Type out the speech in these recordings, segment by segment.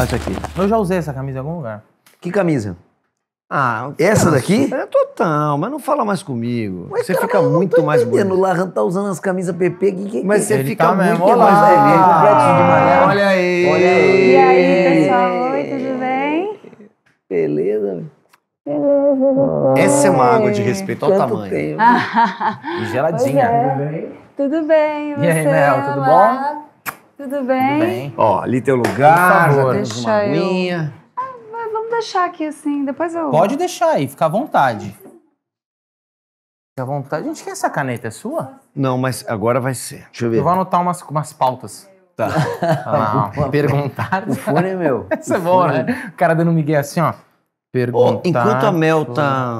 Bate aqui. Eu já usei essa camisa em algum lugar. Que camisa? Ah, essa daqui? É total, mas não fala mais comigo. Mas você cara, fica eu muito tô mais bonito. O Larran tá usando as camisas PP. Que, que, é mas você é? fica tá muito mesmo. mais ah, Olha aí. Olha aí. E aí, pessoal? Oi, tudo bem? Beleza. Essa é uma água de respeito. Olha o tamanho. Tempo. Geladinha. É. Tudo bem, você? E aí, Mel, tudo bom? Tudo bem? Tudo bem? Ó, ali o lugar, Por favor, deixa uma eu... Ah, vamos deixar aqui assim, depois eu. Pode deixar aí, fica à vontade. Fica à vontade. Gente, é essa caneta é sua? Não, mas agora vai ser. Deixa eu ver. Eu vou anotar umas, umas pautas. Tá. Ah, perguntar. O fone é meu. Isso é bom, né? O cara dando um migué assim, ó. Perguntar. Oh, enquanto a Mel tá.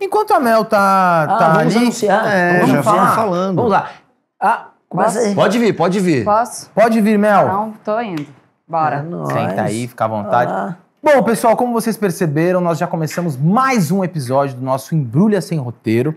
Enquanto a Mel tá, ah, tá vamos ali. Anunciar. É, vamos já falar. falando. Vamos lá. Ah, mas, pode vir, pode vir. Posso? Pode vir, Mel. Não, tô indo. Bora. É Senta aí, fica à vontade. Ah. Bom, pessoal, como vocês perceberam, nós já começamos mais um episódio do nosso Embrulha Sem Roteiro,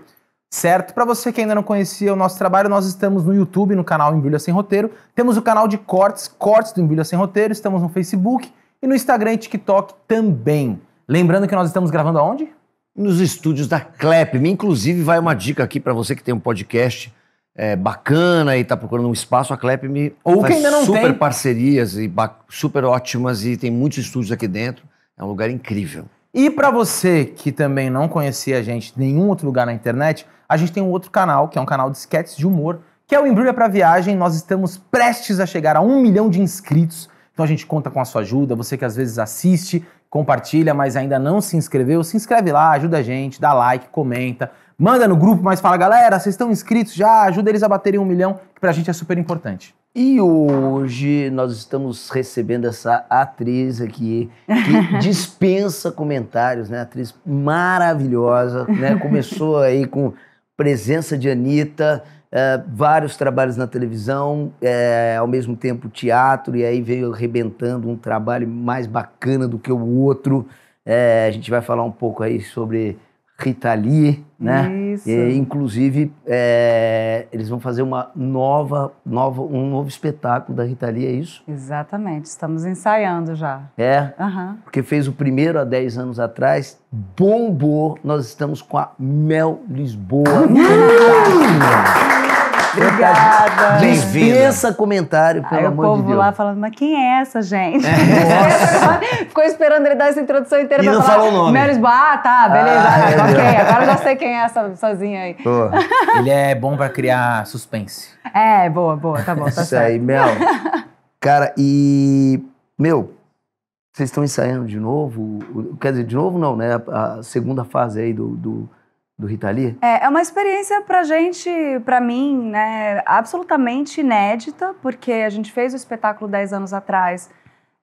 certo? Para você que ainda não conhecia o nosso trabalho, nós estamos no YouTube, no canal Embrulha Sem Roteiro. Temos o canal de cortes, cortes do Embrulha Sem Roteiro. Estamos no Facebook e no Instagram e TikTok também. Lembrando que nós estamos gravando aonde? Nos estúdios da Clep. Inclusive, vai uma dica aqui para você que tem um podcast é, bacana e está procurando um espaço, a Clep me Ou faz super tem. parcerias e super ótimas e tem muitos estúdios aqui dentro. É um lugar incrível. E para você que também não conhecia a gente em nenhum outro lugar na internet, a gente tem um outro canal, que é um canal de sketches de humor, que é o Embrulha para Viagem. Nós estamos prestes a chegar a um milhão de inscritos. Então a gente conta com a sua ajuda, você que às vezes assiste compartilha, mas ainda não se inscreveu, se inscreve lá, ajuda a gente, dá like, comenta, manda no grupo, mas fala, galera, vocês estão inscritos já, ajuda eles a baterem um milhão, que pra gente é super importante. E hoje nós estamos recebendo essa atriz aqui que dispensa comentários, né? Atriz maravilhosa, né? Começou aí com presença de Anitta, é, vários trabalhos na televisão, é, ao mesmo tempo teatro, e aí veio arrebentando um trabalho mais bacana do que o outro. É, a gente vai falar um pouco aí sobre Rita Lee, né? Isso. E, inclusive, é, eles vão fazer uma nova, nova, um novo espetáculo da Rita Lee, é isso? Exatamente, estamos ensaiando já. É? Uhum. Porque fez o primeiro há 10 anos atrás, bombou. Nós estamos com a Mel Lisboa. Uhum. Obrigada. Dispensa comentário, pelo Aí amor de Deus. o povo lá falando, mas quem é essa, gente? É. É Ficou esperando ele dar essa introdução inteira e pra não falar. falou o nome. ah, tá, ah, beleza. É. Ah, ok, agora eu já sei quem é essa sozinha aí. Boa. Ele é bom pra criar suspense. É, boa, boa, tá bom, tá Isso certo. aí, Mel. Cara, e... Meu, vocês estão ensaiando de novo? Quer dizer, de novo não, né? A segunda fase aí do, do do Rita Lee? É, é uma experiência pra gente, pra mim, né, absolutamente inédita, porque a gente fez o espetáculo 10 anos atrás,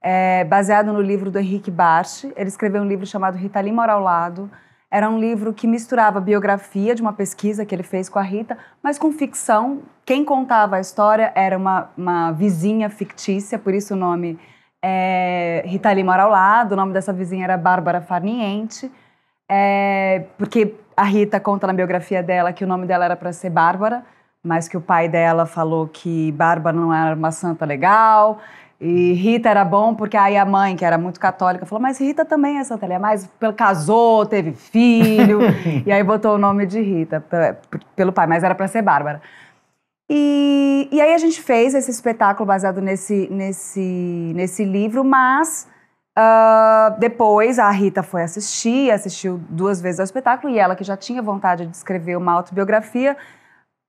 é, baseado no livro do Henrique Barth. Ele escreveu um livro chamado Rita Lee Mora ao Lado. Era um livro que misturava biografia de uma pesquisa que ele fez com a Rita, mas com ficção. Quem contava a história era uma, uma vizinha fictícia, por isso o nome é Rita Lee Mora ao Lado. O nome dessa vizinha era Bárbara Farniente. É, porque a Rita conta na biografia dela que o nome dela era para ser Bárbara, mas que o pai dela falou que Bárbara não era uma santa legal. E Rita era bom porque aí a mãe, que era muito católica, falou: Mas Rita também é santa, ela é mais. casou, teve filho. e aí botou o nome de Rita pelo pai, mas era para ser Bárbara. E, e aí a gente fez esse espetáculo baseado nesse, nesse, nesse livro, mas Uh, depois a Rita foi assistir, assistiu duas vezes ao espetáculo e ela, que já tinha vontade de escrever uma autobiografia,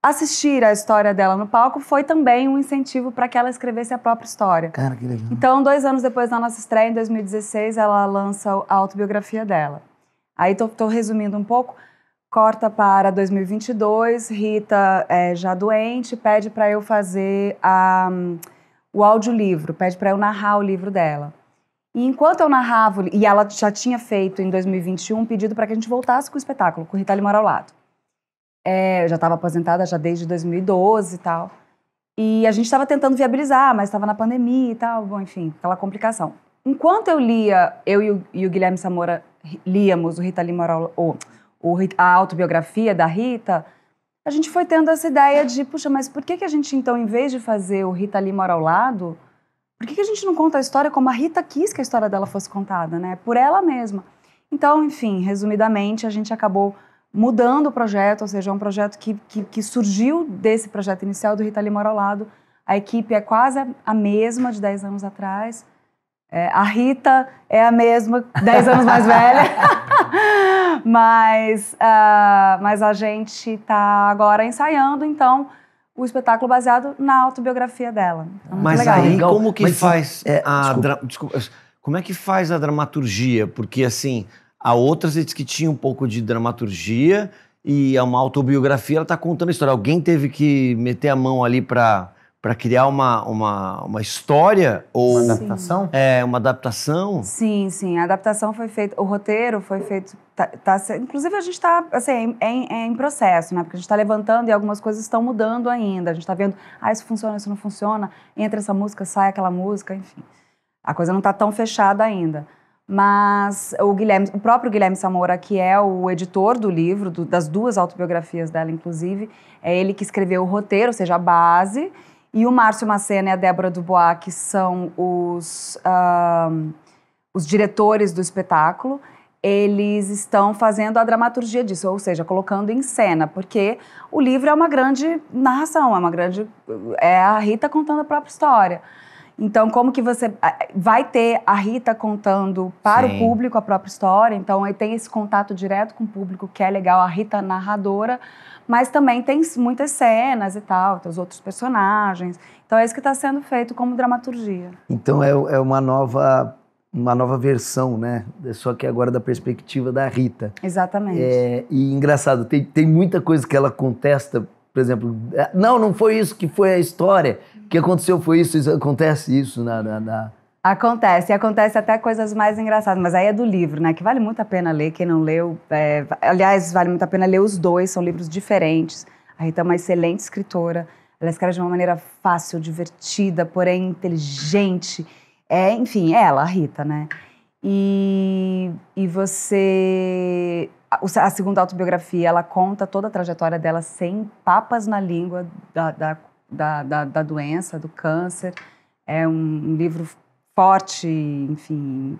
assistir a história dela no palco foi também um incentivo para que ela escrevesse a própria história. Cara, que legal. Então, dois anos depois da nossa estreia, em 2016, ela lança a autobiografia dela. Aí estou resumindo um pouco. Corta para 2022, Rita é, já doente, pede para eu fazer a, um, o audiolivro, pede para eu narrar o livro dela. E enquanto eu narrava, e ela já tinha feito em 2021 um pedido para que a gente voltasse com o espetáculo, com Rita Limar ao lado. É, eu já estava aposentada já desde 2012 e tal. E a gente estava tentando viabilizar, mas estava na pandemia e tal, bom, enfim, aquela complicação. Enquanto eu lia, eu e o, e o Guilherme Samora líamos o Rita ao, o, o, a autobiografia da Rita, a gente foi tendo essa ideia de, puxa, mas por que, que a gente então, em vez de fazer o Rita Limar ao lado, por que, que a gente não conta a história como a Rita quis que a história dela fosse contada, né? Por ela mesma. Então, enfim, resumidamente, a gente acabou mudando o projeto, ou seja, é um projeto que, que, que surgiu desse projeto inicial do Rita Limora ao lado. A equipe é quase a, a mesma de 10 anos atrás. É, a Rita é a mesma, 10 anos mais velha. mas, uh, mas a gente está agora ensaiando, então o espetáculo baseado na autobiografia dela. Então, Mas legal. aí legal. como que Mas faz é, a desculpa. Desculpa, como é que faz a dramaturgia? Porque assim, a outra você que tinha um pouco de dramaturgia e é uma autobiografia, ela está contando a história. Alguém teve que meter a mão ali para para criar uma, uma, uma história ou uma adaptação? Sim. É, uma adaptação. Sim, sim, a adaptação foi feita, o roteiro foi feito, tá, tá inclusive a gente está assim, é em, é é em, processo, né? Porque a gente está levantando e algumas coisas estão mudando ainda. A gente está vendo, ah, isso funciona, isso não funciona, entra essa música, sai aquela música, enfim. A coisa não está tão fechada ainda. Mas o Guilherme, o próprio Guilherme Samora, que é o editor do livro, do, das duas autobiografias dela, inclusive, é ele que escreveu o roteiro, ou seja, a base, e o Márcio Macena e a Débora Dubois, que são os, os diretores do espetáculo, eles estão fazendo a dramaturgia disso, ou seja, colocando em cena, porque o livro é uma grande narração, é uma grande é a Rita contando a própria história. Então, como que você vai ter a Rita contando para Sim. o público a própria história? Então, aí tem esse contato direto com o público que é legal, a Rita narradora, mas também tem muitas cenas e tal, tem os outros personagens. Então é isso que está sendo feito como dramaturgia. Então é, é uma nova uma nova versão, né? É só que agora da perspectiva da Rita. Exatamente. É, e engraçado, tem, tem muita coisa que ela contesta, por exemplo, ah, não, não foi isso que foi a história, o que aconteceu foi isso, acontece isso na, na, na Acontece, e acontece até coisas mais engraçadas, mas aí é do livro, né? Que vale muito a pena ler, quem não leu. É, aliás, vale muito a pena ler os dois, são livros diferentes. A Rita é uma excelente escritora, ela escreve de uma maneira fácil, divertida, porém inteligente. É, enfim, é ela, a Rita, né? E, e você. A, a segunda autobiografia, ela conta toda a trajetória dela sem papas na língua da, da, da, da, da doença, do câncer. É um, um livro forte, enfim.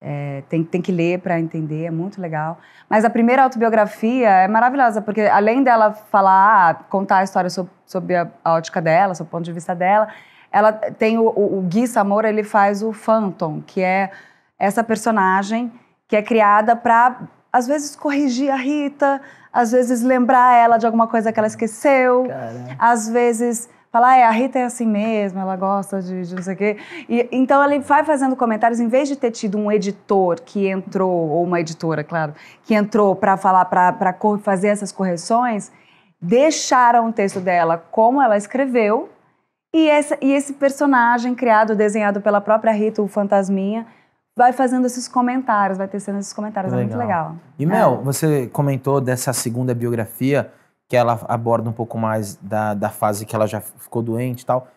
É, tem, tem que ler para entender, é muito legal. Mas a primeira autobiografia é maravilhosa, porque além dela falar, ah, contar a história sob, sob a, a, ótica dela, sob o ponto de vista dela, ela tem o, o, o Gui Samora, ele faz o Phantom, que é essa personagem que é criada para às vezes corrigir a Rita, às vezes lembrar ela de alguma coisa que ela esqueceu, às vezes fala, ah, é, a Rita é assim mesmo, ela gosta de, de não sei o quê. E, então ele vai fazendo comentários, em vez de ter tido um editor que entrou, ou uma editora, claro, que entrou para falar, para fazer essas correções, deixaram o texto dela como ela escreveu, e, essa, e esse personagem criado, desenhado pela própria Rita, o Fantasminha, vai fazendo esses comentários, vai tecendo esses comentários. Legal. É muito legal. E Mel, é. você comentou dessa segunda biografia que ela aborda um pouco mais da, da fase que ela já ficou doente e tal.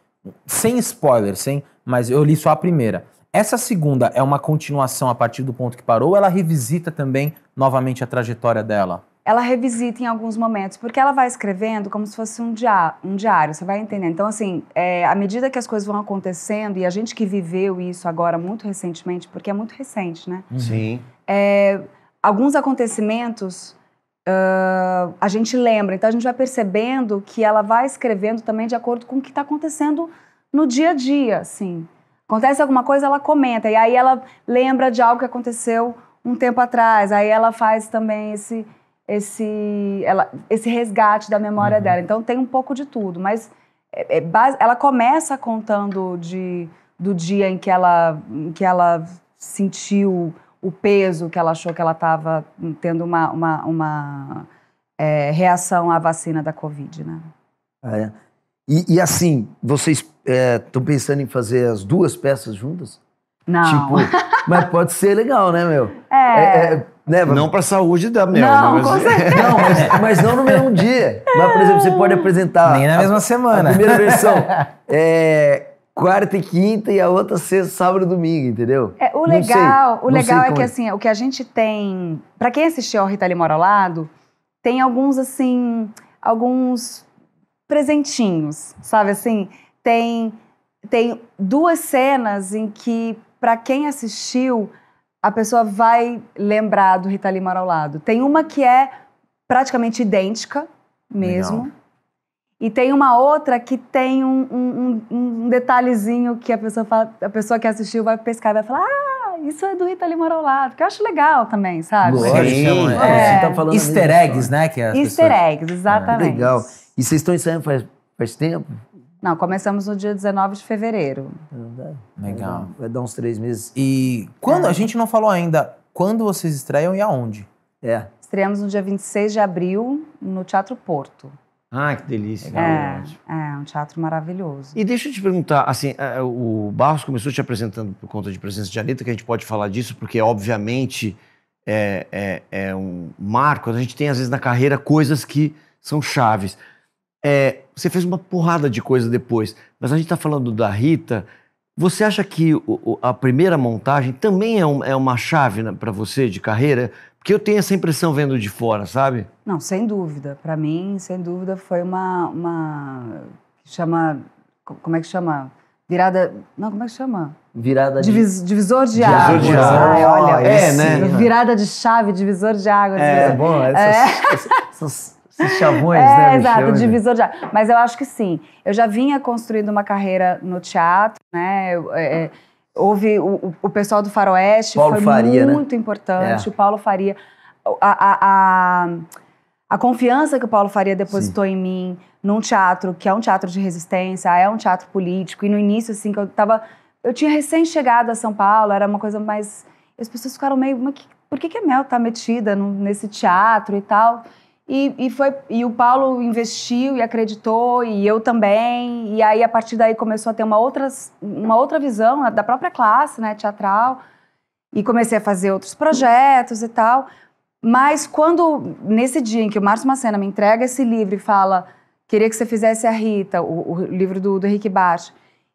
Sem spoiler, sem, mas eu li só a primeira. Essa segunda é uma continuação a partir do ponto que parou, ou ela revisita também novamente a trajetória dela? Ela revisita em alguns momentos, porque ela vai escrevendo como se fosse um, diá um diário, você vai entender. Então, assim, é, à medida que as coisas vão acontecendo, e a gente que viveu isso agora muito recentemente, porque é muito recente, né? Sim. É, alguns acontecimentos uh, a gente lembra. Então a gente vai percebendo que ela vai escrevendo também de acordo com o que está acontecendo no dia a dia, assim. Acontece alguma coisa, ela comenta, e aí ela lembra de algo que aconteceu um tempo atrás, aí ela faz também esse, esse, ela, esse resgate da memória uhum. dela. Então tem um pouco de tudo, mas é, é ela começa contando de, do dia em que ela, em que ela sentiu o peso que ela achou que ela estava tendo uma, uma, uma é, reação à vacina da Covid, né? Ah, é. E, e, assim, vocês estão é, pensando em fazer as duas peças juntas? Não. Tipo, mas pode ser legal, né, meu? É. é, é né, não para saúde da Mel. Não, né, mas... com é. certeza. Não, mas, mas, não no mesmo dia. Mas, por exemplo, você pode apresentar... Nem na a, mesma semana. A primeira versão. É, quarta e quinta e a outra sexta, sábado e domingo, entendeu? É, o legal, sei, o legal é que é. assim, o que a gente tem, para quem assistiu ao Rita Lee Mora ao Lado, tem alguns assim, alguns presentinhos, sabe assim, tem tem duas cenas em que para quem assistiu, a pessoa vai lembrar do Rita Lee Mora ao Lado. Tem uma que é praticamente idêntica mesmo. Legal e tem uma outra que tem um, um, um detalhezinho que a pessoa, fala, a pessoa que assistiu vai pescar e vai falar: ah, isso é do Rita Lima ao lado, que eu acho legal também, sabe? Lógico, Sim, é. é. Tá Easter eggs, né? Que Easter pessoas... eggs, exatamente. É. Legal. E vocês estão ensaiando faz, faz tempo? Não, começamos no dia 19 de fevereiro. É, legal. Vai dar uns três meses. E quando? É. A gente não falou ainda quando vocês estreiam e aonde. É. Estreamos no dia 26 de abril no Teatro Porto. Ah, que delícia. É, é, um teatro maravilhoso. E deixa eu te perguntar, assim, é, o Barros começou te apresentando por conta de presença de Anitta, que a gente pode falar disso, porque obviamente é, é, é um marco. A gente tem, às vezes, na carreira coisas que são chaves. É, você fez uma porrada de coisa depois, mas a gente está falando da Rita. Você acha que o, a primeira montagem também é, um, é uma chave né, para você de carreira? Porque eu tenho essa impressão vendo de fora, sabe? Não, sem dúvida. Para mim, sem dúvida, foi uma, uma chama como é que chama? Virada, não, como é que chama? Virada de... divisor de divisor águas. De água. Ai, olha, é, né? Virada de chave, divisor de águas. É, divisor... É bom, é. essas, é. esses chavões, né, é, né? Exato, divisor de águas. Mas eu acho que sim. Eu já vinha construindo uma carreira no teatro, né? Eu, é, é houve o, o pessoal do Faroeste, Paulo foi Faria, né? muito né? importante, é. o Paulo Faria. a, a, a a confiança que o Paulo Faria depositou Sim. em mim num teatro que é um teatro de resistência, é um teatro político. E no início, assim, que eu tava. Eu tinha recém-chegado a São Paulo, era uma coisa mais. As pessoas ficaram meio. Mas por que, que a Mel tá metida nesse teatro e tal? E, e, foi, e o Paulo investiu e acreditou, e eu também. E aí, a partir daí, começou a ter uma outra, uma outra visão da própria classe né, teatral. E comecei a fazer outros projetos e tal. Mas quando, nesse dia em que o Márcio Macena me entrega esse livro e fala queria que você fizesse a Rita, o, o livro do, do Henrique Bach,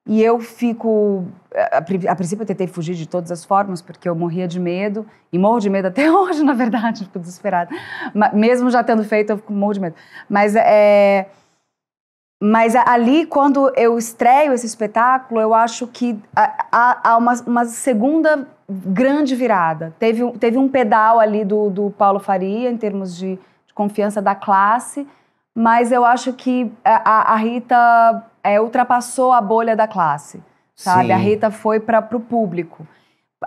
e eu fico... A, a, princípio eu tentei fugir de todas as formas, porque eu morria de medo, e morro de medo até hoje, na verdade, fico desesperada. mesmo já tendo feito, eu morro de medo. Mas é... Mas ali, quando eu estreio esse espetáculo, eu acho que há, há uma, uma segunda grande virada. Teve, teve um pedal ali do, do Paulo Faria, em termos de, de confiança da classe, mas eu acho que a, a Rita é, ultrapassou a bolha da classe, sabe? Sim. A Rita foi para o público.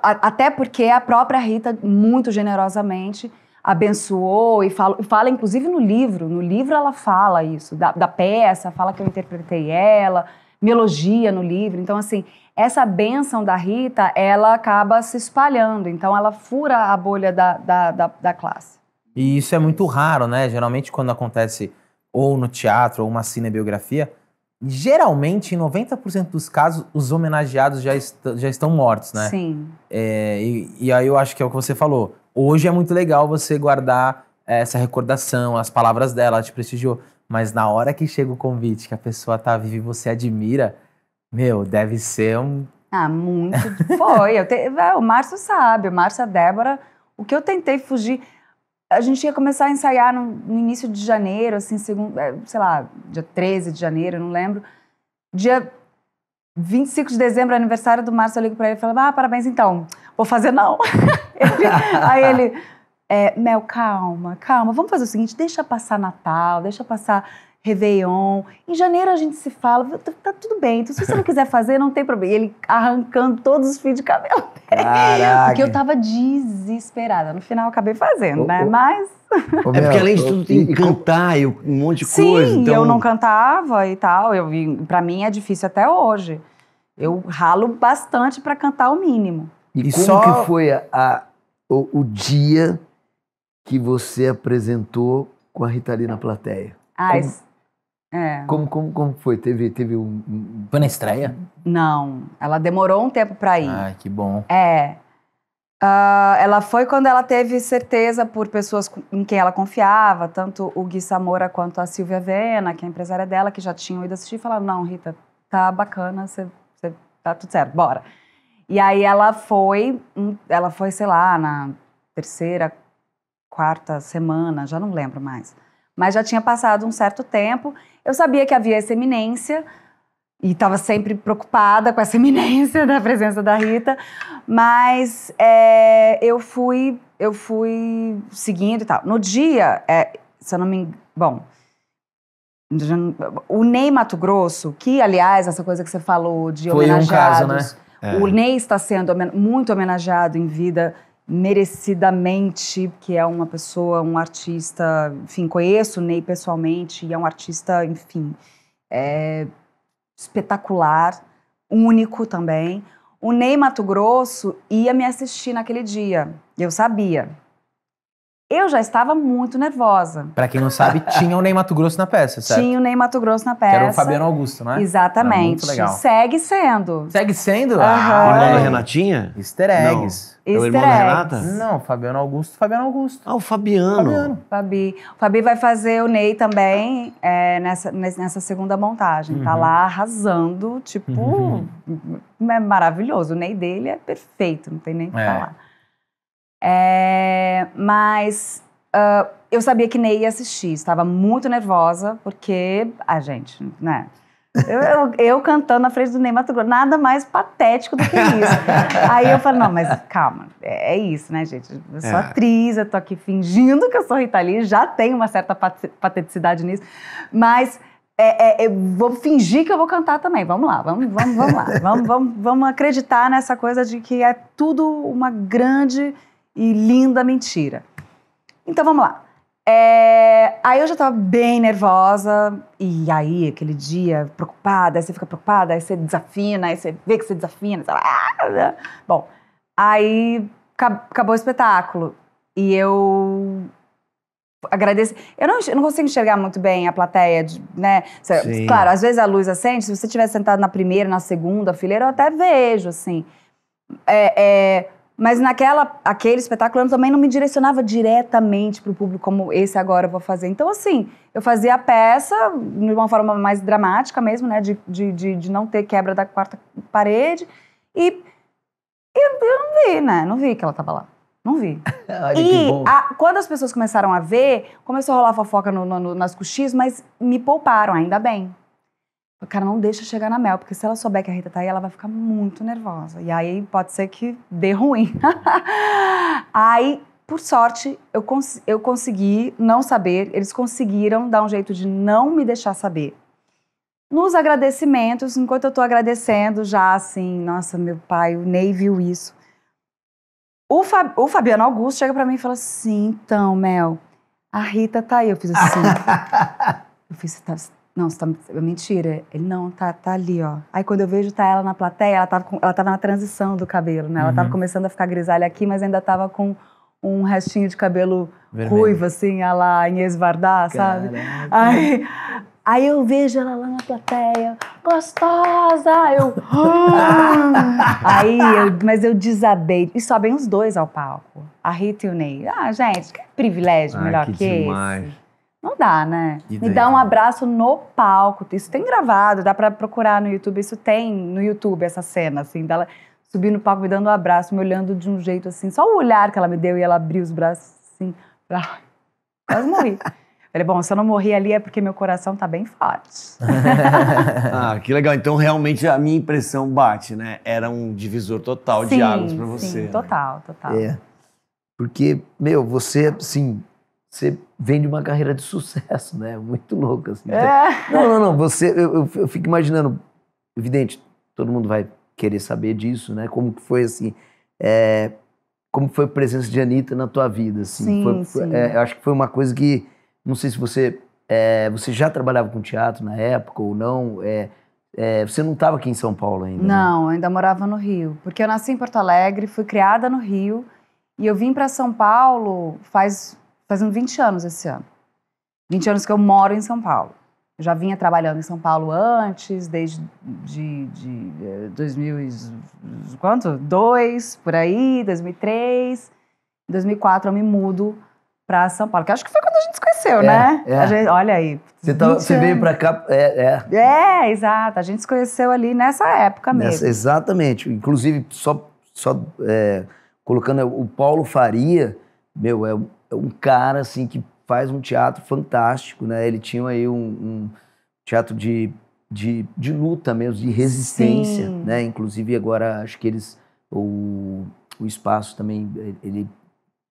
A, até porque a própria Rita, muito generosamente, abençoou e fala, fala inclusive no livro. No livro ela fala isso, da, da peça, fala que eu interpretei ela melodia no livro. Então, assim, essa benção da Rita, ela acaba se espalhando. Então, ela fura a bolha da, da, da, da classe. E isso é muito raro, né? Geralmente, quando acontece ou no teatro ou uma cinebiografia, geralmente, em 90% dos casos, os homenageados já, est já estão mortos, né? Sim. É, e, e, aí eu acho que é o que você falou. Hoje é muito legal você guardar essa recordação, as palavras dela, ela te prestigiou. Mas na hora que chega o convite, que a pessoa tá viva e você admira, meu, deve ser um. Ah, muito. Foi. Te... É, o Márcio sabe, o Márcio, a Débora. O que eu tentei fugir. A gente ia começar a ensaiar no, no início de janeiro, assim, segundo, é, sei lá, dia 13 de janeiro, não lembro. Dia 25 de dezembro, é aniversário do Márcio, eu ligo pra ele e falo: Ah, parabéns então, vou fazer não. ele, aí ele é, Mel, calma, calma, vamos fazer o seguinte, deixa passar Natal, deixa passar Réveillon. Em janeiro a gente se fala, tá, tá tudo bem. Então, se você não quiser fazer, não tem problema. E ele arrancando todos os fios de cabelo Caraca. Porque eu tava desesperada. No final acabei fazendo, oh, né? Oh. Mas. é porque além de tudo tem que cantar e um monte de Sim, coisa. Sim, então... eu não cantava e tal. Eu, pra mim é difícil até hoje. Eu ralo bastante para cantar o mínimo. E, e como só... que foi a, a, o, o dia que você apresentou com a Rita Lee na plateia. Ah, como, isso... é. Como, como, como foi? Teve, teve um, Foi na estreia? Não, ela demorou um tempo para ir. Ah, que bom. É. Uh, ela foi quando ela teve certeza por pessoas em quem ela confiava, tanto o Gui Samora quanto a Silvia Vena, que é a empresária dela, que já tinham ido assistir e falaram: Não, Rita, tá bacana, você tá tudo certo, bora. E aí ela foi, hum, ela foi, sei lá, na terceira, quarta semana, já não lembro mais. Mas já tinha passado um certo tempo. Eu sabia que havia essa eminência e estava sempre preocupada com essa eminência da presença da Rita, mas é, eu fui eu fui seguindo e tal. No dia, é, se eu não me engano, bom, o Ney Mato Grosso, que aliás essa coisa que você falou de Foi homenageados, um caso, né? É. o Ney está sendo muito homenageado em vida merecidamente, que é uma pessoa, um artista, enfim, conheço o Ney pessoalmente e é um artista, enfim, é, espetacular, único também. O Ney Mato Grosso ia me assistir naquele dia, eu sabia. Eu já estava muito nervosa. Pra quem não sabe, tinha o Ney Mato Grosso na peça, certo? Tinha o Ney Mato Grosso na peça. Que era o Fabiano Augusto, né? Exatamente. muito legal. Segue sendo. Segue sendo? Uhum. irmão da Renatinha? Easter eggs. Não. é o irmão da Renata? Não, Fabiano Augusto, Fabiano Augusto. Ah, o Fabiano. Fabiano. Fabi. O Fabi vai fazer o Ney também é, nessa, nessa segunda montagem. Tá uhum. Tá lá arrasando, tipo, uhum. é maravilhoso. O Ney dele é perfeito, não tem nem o é. que falar. É, mas uh, eu sabia que nem ia assistir, estava muito nervosa, porque a ah, gente, né? Eu, eu, eu, cantando na frente do Ney Mato Grosso, nada mais patético do que isso. Aí eu falei, não, mas calma, é, é isso, né, gente? Eu sou é. atriz, eu tô aqui fingindo que eu sou Rita Lee, já tem uma certa pateticidade nisso, mas é, é, eu vou fingir que eu vou cantar também. Vamos lá, vamos, vamos, vamos lá. vamos, vamos, vamos acreditar nessa coisa de que é tudo uma grande e linda mentira. Então vamos lá. É, aí eu já tava bem nervosa, e aí aquele dia, preocupada, aí você fica preocupada, aí você desafina, aí você vê que você desafina, você ah! bom, aí acabou o espetáculo, e eu agradeço. Eu não, eu não consigo enxergar muito bem a plateia, de, né? Sim. Claro, às vezes a luz acende, se você estiver sentado na primeira, na segunda fileira, eu até vejo, assim. É, é, mas naquela, aquele espetáculo eu também não me direcionava diretamente para o público como esse agora eu vou fazer. Então, assim, eu fazia a peça de uma forma mais dramática mesmo, né? De, de, de, de não ter quebra da quarta parede. E eu, eu não vi, né? Não vi que ela estava lá. Não vi. Olha, e a, quando as pessoas começaram a ver, começou a rolar fofoca no, no, nas coxis, mas me pouparam, ainda bem. Cara, não deixa chegar na Mel, porque se ela souber que a Rita tá aí, ela vai ficar muito nervosa. E aí pode ser que dê ruim. aí, por sorte, eu, cons eu consegui não saber, eles conseguiram dar um jeito de não me deixar saber. Nos agradecimentos, enquanto eu tô agradecendo, já assim, nossa, meu pai, o Ney viu isso. O, Fab o Fabiano Augusto chega para mim e fala assim: então, Mel, a Rita tá aí. Eu fiz assim. eu fiz, tá, não, isso tá, é mentira. Ele, não, tá, tá ali, ó. Aí quando eu vejo, tá ela na plateia, ela tava, com, ela tava na transição do cabelo, né? Ela uhum. tava começando a ficar grisalha aqui, mas ainda tava com um restinho de cabelo Vermelho. ruivo, assim, a lá em Vardá, sabe? Aí, aí eu vejo ela lá na plateia, gostosa! Eu. Ah! aí, eu, mas eu desabei. E sobem os dois ao palco, a Rita e o Ney. Ah, gente, que privilégio melhor Ai, que, que demais. esse. Não dá, né? Me dá um abraço no palco. Isso tem gravado, dá para procurar no YouTube. Isso tem no YouTube, essa cena, assim, dela subindo no palco, me dando um abraço, me olhando de um jeito assim. Só o olhar que ela me deu e ela abriu os braços assim. Pra... Quase morri. Falei, bom, se eu não morri ali é porque meu coração tá bem forte. ah, que legal. Então, realmente, a minha impressão bate, né? Era um divisor total sim, de águas para você. Sim, né? total, total. É. Porque, meu, você, assim, você vem de uma carreira de sucesso, né? Muito louco, assim. É. Não, não, não. Você, eu, eu, fico imaginando, evidente, todo mundo vai querer saber disso, né? Como que foi, assim, é, como foi a presença de Anitta na tua vida, assim. Sim, foi, sim. É, eu acho que foi uma coisa que, não sei se você, é, você já trabalhava com teatro na época ou não, é, é, você não estava aqui em São Paulo ainda? Né? Não, né? ainda morava no Rio, porque eu nasci em Porto Alegre, fui criada no Rio e eu vim para São Paulo faz fazendo 20 anos esse ano. 20 anos que eu moro em São Paulo. Eu já vinha trabalhando em São Paulo antes, desde de, de, eh, de 2000 e, quanto? Dois, por aí, 2003. Em 2004 eu me mudo para São Paulo, que acho que foi quando a gente se conheceu, é, né? É. Gente, olha aí. Você, tá, você veio para cá, é, é. É, exato. A gente se conheceu ali nessa época mesmo. exatamente. Inclusive, só, só é, colocando é, o Paulo Faria, meu, é um cara assim que faz um teatro fantástico, né? Ele tinha aí um, um teatro de, de, de, luta mesmo, de resistência, Sim. né? Inclusive agora acho que eles o, o espaço também ele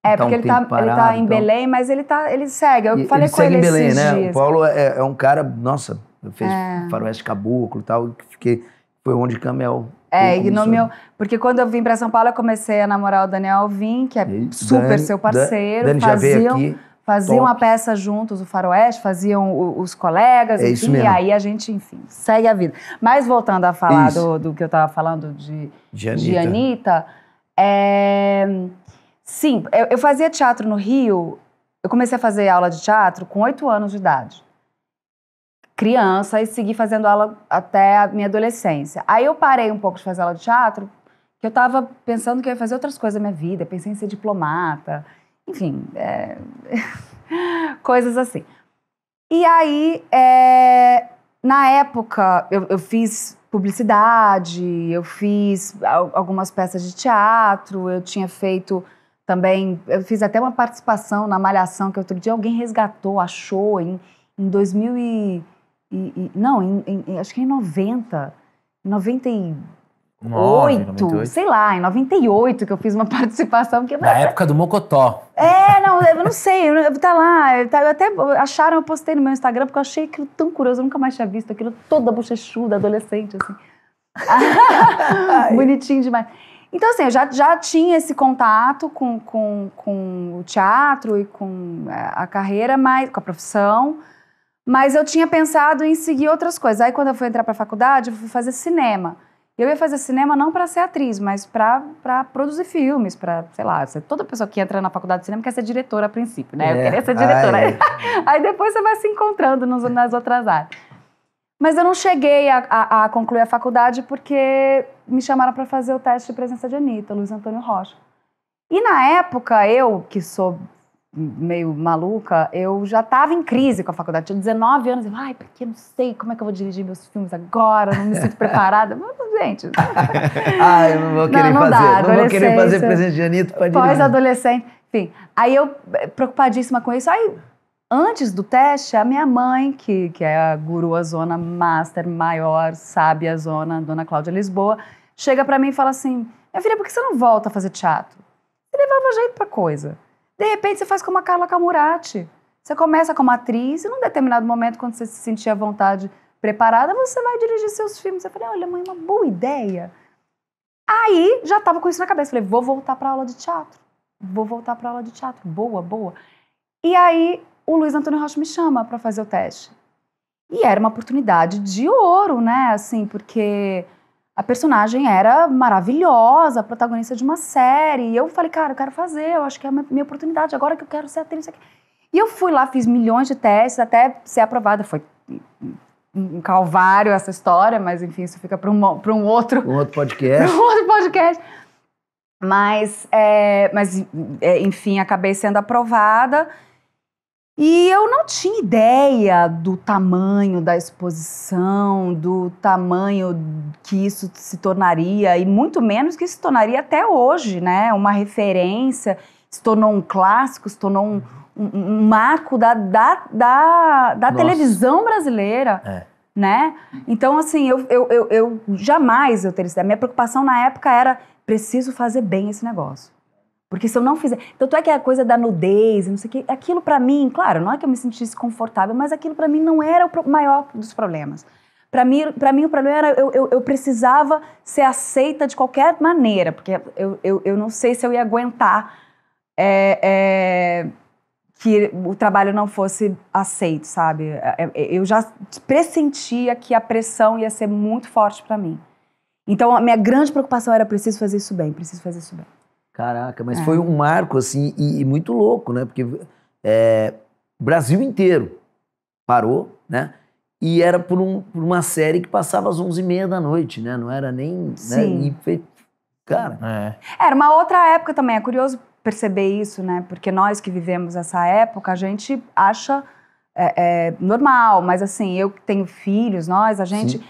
é, tá porque um tá, ele, tá, parado, ele tá em então... Belém, mas ele, tá, ele segue. Eu e, falei ele com ele em Belém, né? Dias. O Paulo é, é, um cara, nossa, fez é. faroeste caboclo e tal, que fiquei foi onde Camel. É, Porque quando eu vim para São Paulo, eu comecei a namorar o Daniel Alvim, que é e super seu parceiro. Dani faziam, já veio aqui. Faziam top. a peça juntos, o Faroeste, faziam o, os colegas, é enfim, e aí a gente, enfim, segue a vida. Mas voltando a falar do, do, que eu estava falando de, de Anitta, de Anitta é, sim, eu, eu fazia teatro no Rio, eu comecei a fazer aula de teatro com oito anos de idade criança e segui fazendo aula até a minha adolescência. Aí eu parei um pouco de fazer aula de teatro, que eu estava pensando que eu ia fazer outras coisas na minha vida, pensei em ser diplomata, enfim, é... coisas assim. E aí, é... na época, eu, eu fiz publicidade, eu fiz algumas peças de teatro, eu tinha feito também, eu fiz até uma participação na Malhação que outro dia alguém resgatou, achou em, em 2000 e e, e não, em, em, acho que em 90, 98, 9, 98, sei lá, em 98 que eu fiz uma participação. Porque, Na mas, é época do Mocotó. É, não, eu não sei, eu, tá lá, eu, tá, eu até acharam, eu postei no meu Instagram, porque eu achei aquilo tão curioso, eu nunca mais tinha visto aquilo, toda bochechuda, adolescente, assim. Bonitinho demais. Então, assim, eu já, já tinha esse contato com, com, com o teatro e com é, a carreira, mas com a profissão, mas eu tinha pensado em seguir outras coisas. Aí quando eu fui entrar para a faculdade, eu fui fazer cinema. Eu ia fazer cinema não para ser atriz, mas para produzir filmes, para, sei lá, toda pessoa que entra na faculdade de cinema quer ser diretora a princípio, né? É. Eu queria ser diretora. Aí depois você vai se encontrando nos, nas outras áreas. Mas eu não cheguei a, a, a concluir a faculdade porque me chamaram para fazer o teste de presença de Anitta, Luiz Antônio Rocha. E na época, eu, que sou meio maluca, eu já estava em crise com a faculdade. Tinha 19 anos. Eu, ai, porque não sei como é que eu vou dirigir meus filmes agora, não me sinto preparada. Mas, gente. ai, ah, não vou querer não, não fazer. Dá, não vou querer fazer presente de Anitta para dirigir. Pós-adolescente. Enfim. Aí eu, eh, preocupadíssima com isso. Aí, antes do teste, a minha mãe, que, que é a guru, a zona master maior, sábia zona, dona Cláudia Lisboa, chega para mim e fala assim: minha filha, por que você não volta a fazer teatro? Você levava jeito para coisa. De repente você faz como a Carla Camurati. Você começa como atriz e num determinado momento, quando você se sentir à vontade, preparada, você vai dirigir seus filmes. Eu falei, olha mãe, uma boa ideia. Aí já estava com isso na cabeça. Falei, vou voltar para aula de teatro. Vou voltar para aula de teatro. Boa, boa. E aí o Luiz Antônio Rocha me chama para fazer o teste. E era uma oportunidade de ouro, né? Assim, porque a personagem era maravilhosa, protagonista de uma série. E eu falei, cara, eu quero fazer, eu acho que é a minha oportunidade, agora que eu quero ser atriz. E eu fui lá, fiz milhões de testes até ser aprovada. Foi um calvário essa história, mas enfim, isso fica para um, um outro. Um outro podcast. um outro podcast. Mas, é, mas é, enfim, acabei sendo aprovada. E eu não tinha ideia do tamanho da exposição, do tamanho que isso se tornaria, e muito menos que se tornaria até hoje, né? Uma referência, se tornou um clássico, se tornou um, um, um marco da, da, da, da televisão brasileira. É. Né? Então, assim, eu, eu, eu, eu jamais eu teria ideia. minha preocupação na época era preciso fazer bem esse negócio. Porque se eu não fizer. então tu é que é a coisa da nudez, não sei o quê. Aquilo para mim, claro, não é que eu me sentisse confortável, mas aquilo para mim não era o maior dos problemas. Para mim, mim, o problema era eu, eu, eu, precisava ser aceita de qualquer maneira, porque eu, eu, eu não sei se eu ia aguentar é, é, que o trabalho não fosse aceito, sabe? É, é, eu já pressentia que a pressão ia ser muito forte para mim. Então, a minha grande preocupação era: preciso fazer isso bem, preciso fazer isso bem. Caraca, mas é. foi um marco, assim, e, e muito louco, né? Porque é, Brasil inteiro parou, né? E era por, um, por uma série que passava às 11h30 da noite, né? Não era nem... Né? Sim. Né? Foi, cara... É. Era uma outra época também, é curioso perceber isso, né? Porque nós que vivemos essa época, a gente acha... É, é, normal, mas assim, eu que tenho filhos, nós, a gente. Sim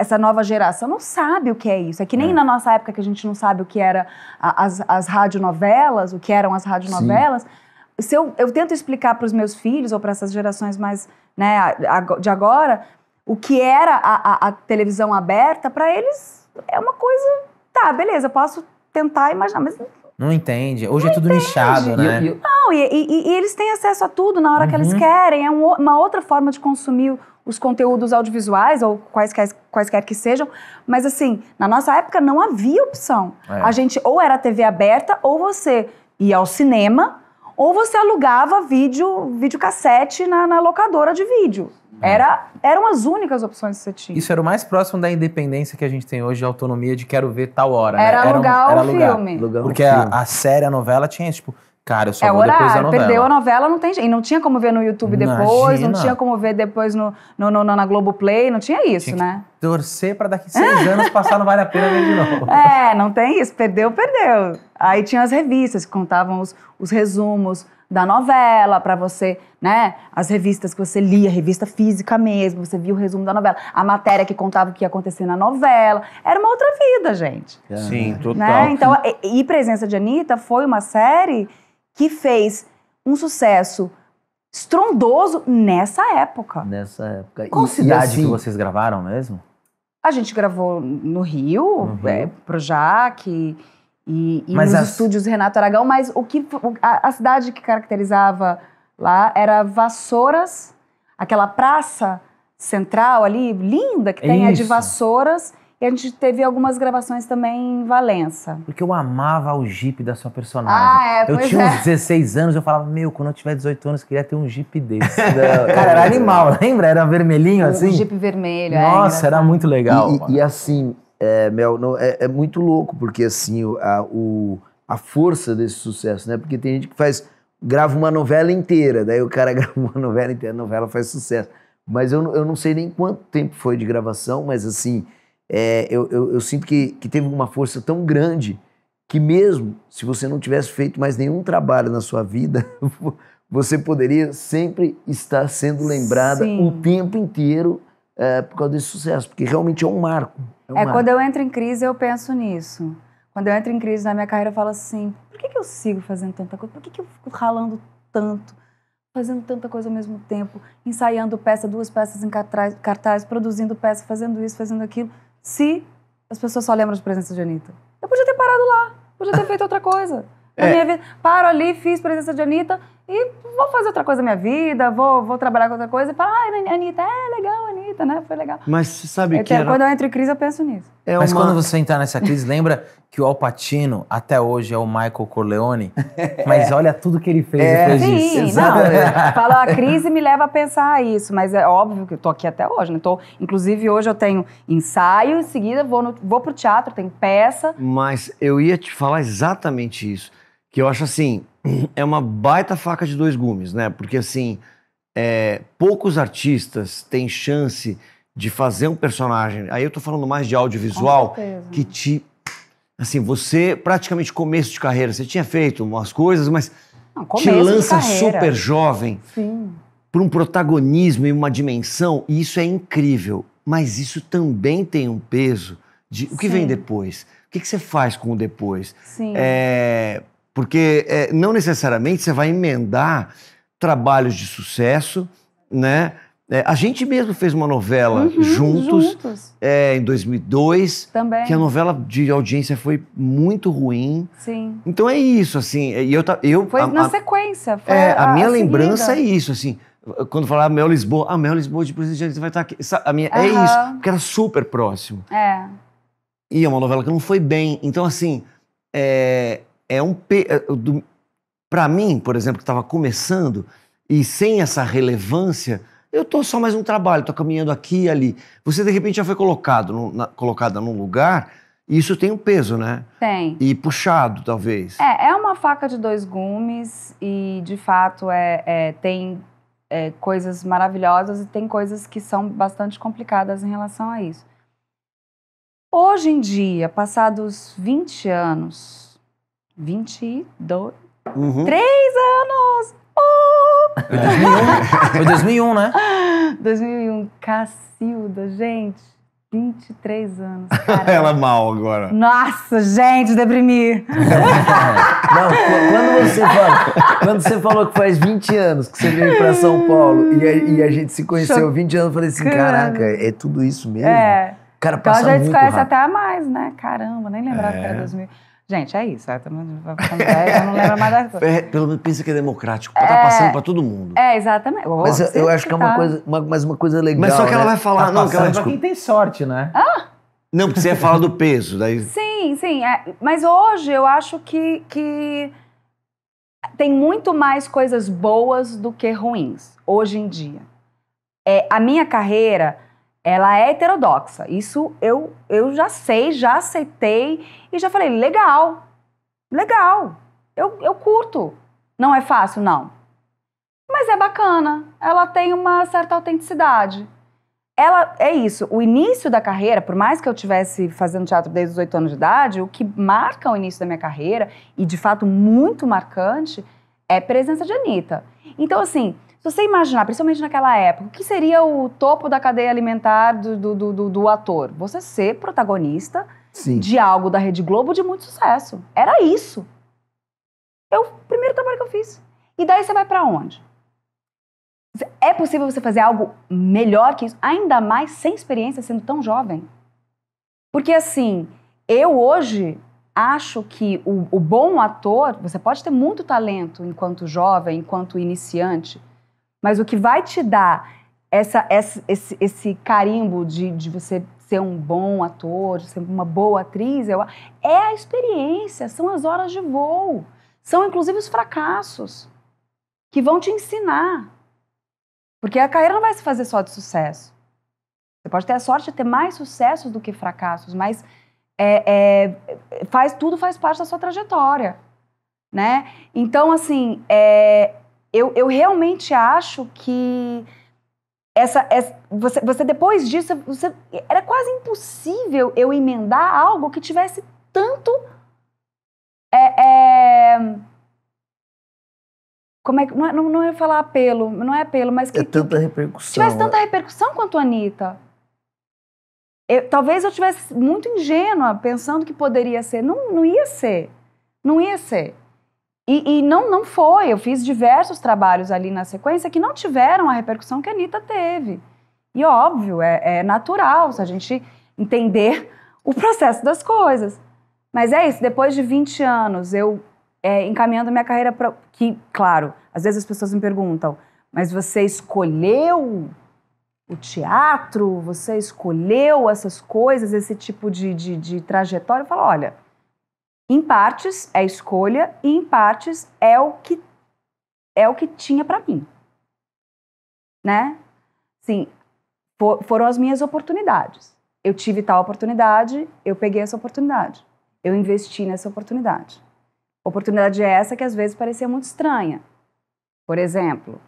essa nova geração não sabe o que é isso. É que nem é. na nossa época que a gente não sabe o que era as, as radionovelas, o que eram as radionovelas. novelas Se eu, eu tento explicar para os meus filhos ou para essas gerações mais né, de agora o que era a, a, a televisão aberta, para eles é uma coisa. Tá, beleza, eu posso tentar imaginar, mas não entende. Hoje não é tudo entende. nichado, né? Não, e, e, e, eles têm acesso a tudo na hora uhum. que eles uhum. querem. É um, uma outra forma de consumir os conteúdos audiovisuais ou quaisquer, quaisquer que sejam, mas assim, na nossa época não havia opção. É. A gente ou era TV aberta ou você ia ao cinema ou você alugava vídeo, videocassete na, na locadora de vídeo. É. Era, eram as únicas opções que você tinha. Isso era o mais próximo da independência que a gente tem hoje, de autonomia de quero ver tal hora. Né? Era né? alugar era, era o alugar, filme. Alugar Porque filme. A, a série, a novela tinha, tipo, Cara, eu só é vou horário, depois da novela. Perdeu a novela, não tem E não tinha como ver no YouTube depois, Imagina. não tinha como ver depois no, no, no, na Globoplay, não tinha isso, tinha né? Torcer para daqui seis anos passar não vale a pena ver de novo. É, não tem isso. Perdeu, perdeu. Aí tinha as revistas que contavam os, os resumos da novela para você, né? As revistas que você lia, revista física mesmo, você via o resumo da novela, a matéria que contava o que ia acontecer na novela, era uma outra vida, gente. Sim, né? total. Então, e, e Presença de Anitta foi uma série que fez um sucesso estrondoso nessa época. Nessa época. Qual e, cidade assim, que vocês gravaram mesmo? A gente gravou no Rio, no uhum. Rio. É, e, e nos as... estúdios Renato Aragão, mas o que a, a cidade que caracterizava lá era Vassouras, aquela praça central ali, linda, que tem Isso. a de Vassouras, e a gente teve algumas gravações também em Valença. Porque eu amava o Jeep da sua personagem. Ah, é, eu tinha é. uns 16 anos, eu falava, meu, quando eu tiver 18 anos, eu queria ter um Jeep desse. Cara, era animal, lembra? Era vermelhinho assim? Um Jeep vermelho, é, Nossa, é, era muito legal. E, e assim, é, Mel, não, é, é, muito louco, porque assim, a, o, a força desse sucesso, né? Porque tem gente que faz, grava uma novela inteira, daí o cara grava uma novela inteira, a novela faz sucesso. Mas eu, eu não sei nem quanto tempo foi de gravação, mas assim, é, eu, eu, eu, sinto que, que teve uma força tão grande que mesmo se você não tivesse feito mais nenhum trabalho na sua vida, você poderia sempre estar sendo lembrada Sim. o tempo inteiro é, por causa desse sucesso, porque realmente é um marco. É, um é marco. quando eu entro em crise, eu penso nisso. Quando eu entro em crise na minha carreira, eu falo assim: por que, que eu sigo fazendo tanta coisa? Por que, que eu fico ralando tanto? Fazendo tanta coisa ao mesmo tempo, ensaiando peça, duas peças em cartaz, cartaz produzindo peça, fazendo isso, fazendo aquilo se as pessoas só lembram de presença de Anitta? Eu podia ter parado lá, podia ter feito outra coisa. Na é. minha vida, paro ali, fiz presença de Anitta e vou fazer outra coisa na minha vida, vou, vou trabalhar com outra coisa e falo, ah, Anitta, é legal, Anitta bonita, né? Foi legal. Mas sabe eu que tenho, era... Quando eu entro em crise, eu penso nisso. É Mas uma... quando você entrar nessa crise, lembra que o Alpatino até hoje é o Michael Corleone? Mas é. olha tudo que ele fez é. depois Sim, disso. Exato. Não, falo, a crise me leva a pensar isso, mas é óbvio que eu tô aqui até hoje, né? Tô, inclusive, hoje eu tenho ensaio, em seguida vou, no, vou pro teatro, tenho peça. Mas eu ia te falar exatamente isso. Que eu acho assim, é uma baita faca de dois gumes, né? Porque assim, é, poucos artistas têm chance de fazer um personagem. Aí eu tô falando mais de audiovisual que te assim, você praticamente começo de carreira, você tinha feito umas coisas, mas Não, te lança super jovem para um protagonismo e uma dimensão, e isso é incrível. Mas isso também tem um peso de o que Sim. vem depois. O que, que, você faz com o depois? Sim. É, porque é, não necessariamente você vai emendar trabalhos de sucesso, né? É, a gente mesmo fez uma novela uhum, juntos, juntos. É, em 2002. Também. Que a novela de audiência foi muito ruim. Sim. Então é isso, assim. E eu, eu, foi a, na sequência. Foi é, a, a minha a lembrança seguida. é isso, assim. Quando falava ah, Mel Lisboa, ah, Mel Lisboa de presidente vai estar tá aqui. A minha, uhum. É isso, porque era super próximo. É. E é uma novela que não foi bem. Então, assim, é, é um. Pe... É, para mim, por exemplo, que estava começando e sem essa relevância, eu tô só mais um trabalho, tô caminhando aqui e ali. Você, de repente, já foi colocado no, na, colocada num lugar e isso tem um peso, né? Tem. E puxado, talvez. É, é uma faca de dois gumes e, de fato, é, é tem é, coisas maravilhosas e tem coisas que são bastante complicadas em relação a isso. Hoje em dia, passados 20 anos, 22, Uhum. Três anos! Oh! Foi 2001. Foi 2001, né? 2001. Cacilda, gente. 23 anos. Cara. Ela é mal agora. Nossa, gente, deprimi. Não, quando você, fala, quando você falou que faz 20 anos que você veio pra São Paulo e a, e a, gente se conheceu 20 anos, eu falei assim: caraca, é tudo isso mesmo? É. Cara, passa então a gente muito conhece rápido. até mais, né? Caramba, nem lembrava é. que era 2000. É. Gente, é isso. Eu, eu não lembro mais das coisas. É, pelo menos pensa que é democrático. Tá é, passando para todo mundo. É, exatamente. Oh, mas eu, acho que, que é uma tá. coisa, uma, mas uma coisa legal. Mas só que ela né? vai falar, tá não, que ela pra quem tem sorte, né? Ah! Não, porque você ia falar do peso, daí. Sim, sim. É, mas hoje eu acho que, que tem muito mais coisas boas do que ruins, hoje em dia. É, a minha carreira ela é heterodoxa. Isso eu, eu já sei, já aceitei e já falei, legal, legal, eu, eu curto. Não é fácil, não. Mas é bacana, ela tem uma certa autenticidade. Ela, é isso, o início da carreira, por mais que eu tivesse fazendo teatro desde os oito anos de idade, o que marca o início da minha carreira, e de fato muito marcante, é a presença de Anitta. Então, assim, se você imaginar, principalmente naquela época, o que seria o topo da cadeia alimentar do, do, do, do ator? Você ser protagonista Sim. de algo da Rede Globo de muito sucesso. Era isso. É o primeiro trabalho que eu fiz. E daí você vai para onde? É possível você fazer algo melhor que isso, ainda mais sem experiência, sendo tão jovem? Porque assim, eu hoje acho que o, o bom ator, você pode ter muito talento enquanto jovem, enquanto iniciante, mas o que vai te dar essa, essa esse, esse carimbo de, de você ser um bom ator, de ser uma boa atriz, é a experiência, são as horas de voo, são inclusive os fracassos que vão te ensinar. Porque a carreira não vai se fazer só de sucesso. Você pode ter a sorte de ter mais sucessos do que fracassos, mas é, é, faz tudo faz parte da sua trajetória, né? Então, assim, é, eu, eu realmente acho que essa, essa você, você depois disso você, era quase impossível eu emendar algo que tivesse tanto é, é, como é que não, é, não, é falar apelo não é apelo mas que é tanta repercussão tivesse tanta é. repercussão quanto a Anitta. Eu, talvez eu tivesse muito ingênua pensando que poderia ser não, não ia ser não ia ser e, e, não, não foi. Eu fiz diversos trabalhos ali na sequência que não tiveram a repercussão que a Anitta teve. E óbvio, é, é natural se a gente entender o processo das coisas. Mas é isso, depois de 20 anos, eu é, encaminhando minha carreira para. Que, claro, às vezes as pessoas me perguntam, mas você escolheu o teatro? Você escolheu essas coisas, esse tipo de, de, de trajetória? Eu falo, olha em partes é escolha e em partes é o que é o que tinha para mim. Né? Sim, for, foram as minhas oportunidades. Eu tive tal oportunidade, eu peguei essa oportunidade. Eu investi nessa oportunidade. Oportunidade é essa que às vezes parecia muito estranha. Por exemplo,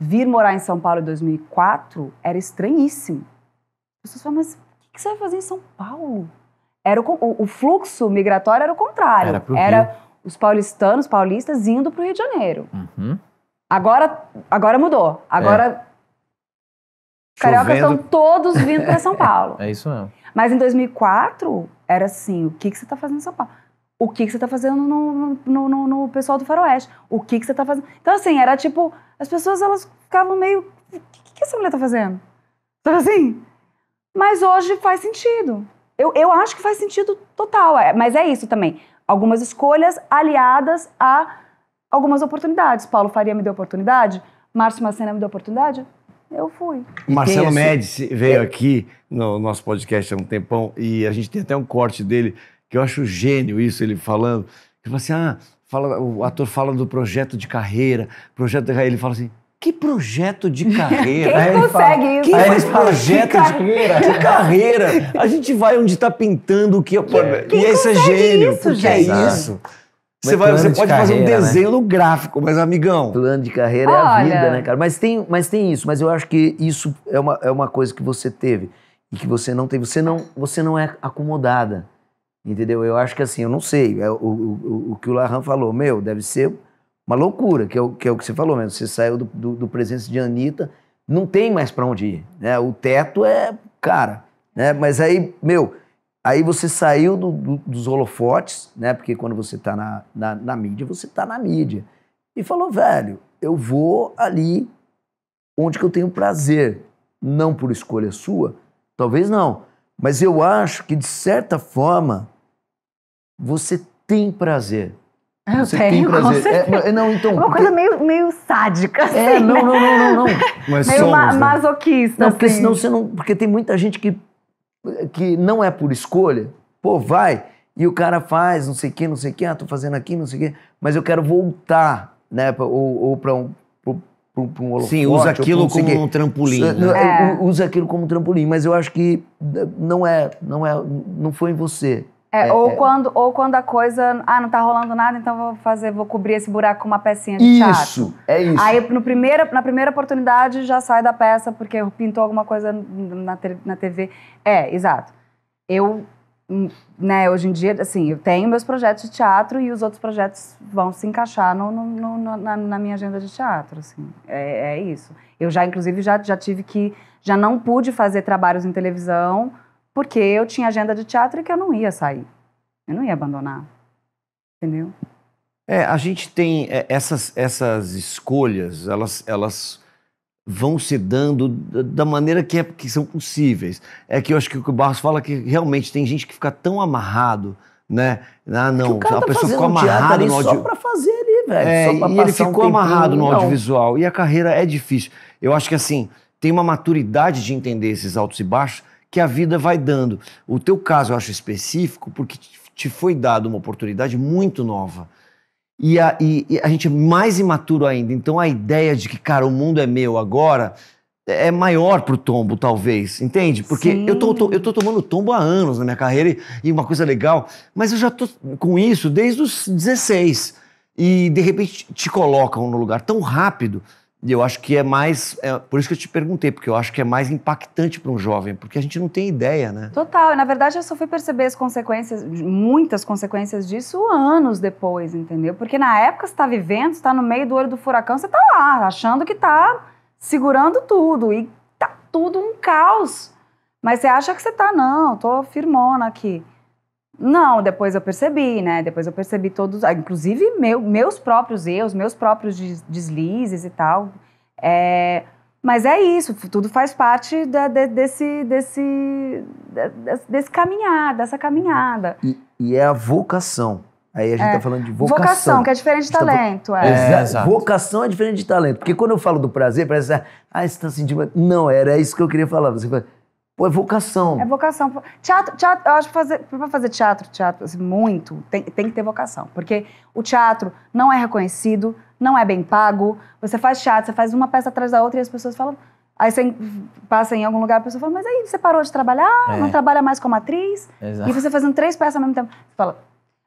vir morar em São Paulo em 2004 era estranhíssimo. As pessoas falam, mas o que você vai fazer em São Paulo? era o, o fluxo migratório era o contrário. Era, era os paulistanos, paulistas indo para o Rio de Janeiro. Uhum. Agora, agora mudou. Agora é. cariocas estão todos vindo para São Paulo. é isso mesmo. Mas em 2004 era assim, o que, que você está fazendo em São Paulo? O que, que você está fazendo no, no, no, no, pessoal do Faroeste? O que, que você está fazendo? Então assim, era tipo, as pessoas elas ficavam meio, o que, que essa mulher está fazendo? Sabe assim? Mas hoje faz sentido. Eu, eu acho que faz sentido total, é, mas é isso também. Algumas escolhas aliadas a algumas oportunidades. Paulo Faria me deu oportunidade, Márcio Macena me deu oportunidade, eu fui. Marcelo Esse... Médici veio aqui no nosso podcast há um tempão e a gente tem até um corte dele que eu acho gênio isso, ele falando. Ele fala assim, ah, fala, o ator fala do projeto de carreira, projeto de carreira, ele fala assim, que projeto de carreira. Quem consegue fala, isso? Que, aí projeto que carreira. que carreira. A gente vai onde está pintando o que... É. e esse é gênio. Isso, é gente? É isso. Você, vai, você pode carreira, fazer um né? desenho né? gráfico, mas amigão. Plano de carreira Olha. é a vida, né, cara? Mas tem, mas tem isso, mas eu acho que isso é uma, é uma coisa que você teve e que você não teve. Você não, você não é acomodada, entendeu? Eu acho que assim, eu não sei. É o, o, o, o que o Larran falou, meu, deve ser uma loucura, que é, o, que é o que você falou mesmo. Você saiu do, do, do presença de Anitta, não tem mais para onde ir. Né? O teto é, cara, né? Mas aí, meu, aí você saiu do, do, dos holofotes, né? Porque quando você tá na, na, na mídia, você tá na mídia. E falou, velho, eu vou ali onde que eu tenho prazer. Não por escolha sua, talvez não. Mas eu acho que, de certa forma, você tem prazer é, eu você tenho, tem prazer. É, não, então, uma porque... coisa meio, meio sádica, é, assim. É, não, não, não, não, não. Né? Mas meio somos, ma né? masoquista. Não, assim. porque senão você não. Porque tem muita gente que, que não é por escolha. Pô, vai. E o cara faz, não sei o quê, não sei o quê, ah, tô fazendo aqui, não sei o quê, mas eu quero voltar, né? Pra, ou, ou para um. Pra, pra, pra um Sim, né? é. usa aquilo como um trampolim. Né? É. Usa aquilo como um trampolim, mas eu acho que eh, não é, não é, não foi em você. É, é, ou, é... Quando, ou quando a coisa. Ah, não tá rolando nada, então vou fazer, vou cobrir esse buraco com uma pecinha de isso, teatro. Isso, é isso. Aí no primeira, na primeira oportunidade já sai da peça, porque pintou alguma coisa na, na TV. É, exato. Eu, hum, né, hoje em dia, assim, eu tenho meus projetos de teatro e os outros projetos vão se encaixar no, no, no na, na, minha agenda de teatro, assim. É, é isso. Eu já, inclusive, já, já tive que. Já não pude fazer trabalhos em televisão porque eu tinha agenda de teatro e que eu não ia sair. Eu não ia abandonar. Entendeu? É, a gente tem é, essas, essas escolhas, elas, elas vão se dando da maneira que, é, que são possíveis. É que eu acho que o Barros fala é que realmente tem gente que fica tão amarrado, né? Ah, é não, a tá pessoa ficou amarrada no audiovisual. Só para fazer ali, velho. É, e ele ficou um amarrado no audiovisual. Não. E a carreira é difícil. Eu acho que assim, tem uma maturidade de entender esses altos e baixos que a vida vai dando. O teu caso eu acho específico porque te foi dado uma oportunidade muito nova. E a, e, e a gente é mais imaturo ainda. Então a ideia de que, cara, o mundo é meu agora é maior pro tombo, talvez, entende? Porque eu tô, tô, eu tô tomando tombo há anos na minha carreira e, e, uma coisa legal, mas eu já tô com isso desde os 16. E de repente te colocam no lugar tão rápido e eu acho que é mais. É, por isso que eu te perguntei, porque eu acho que é mais impactante para um jovem, porque a gente não tem ideia, né? Total. Na verdade, eu só fui perceber as consequências, muitas consequências disso anos depois, entendeu? Porque na época você está vivendo, está no meio do olho do furacão, você está lá, achando que está segurando tudo e tá tudo um caos. Mas você acha que você está, não, tô firmona aqui. Não, depois eu percebi, né? Depois eu percebi todos, ah, inclusive meu, meus próprios erros, meus próprios deslizes e tal. É, mas é isso, tudo faz parte da, de, desse, desse, desse caminhar, dessa caminhada. E, e é a vocação. Aí a gente está é. falando de vocação. Vocação, que é diferente de tá talento. Tá... É. é Exato. Vocação é diferente de talento. Porque quando eu falo do prazer, parece ah, você tá sentindo. Não, era isso que eu queria falar. Você fala, Pô, é vocação. É vocação. Teatro, teatro eu acho que fazer, pra fazer teatro, teatro, assim, muito, tem, tem que ter vocação. Porque o teatro não é reconhecido, não é bem pago. Você faz teatro, você faz uma peça atrás da outra e as pessoas falam. Aí você passa em algum lugar, a pessoa fala, mas aí você parou de trabalhar, é. não trabalha mais como atriz. Exato. E você fazendo três peças ao mesmo tempo. Você fala,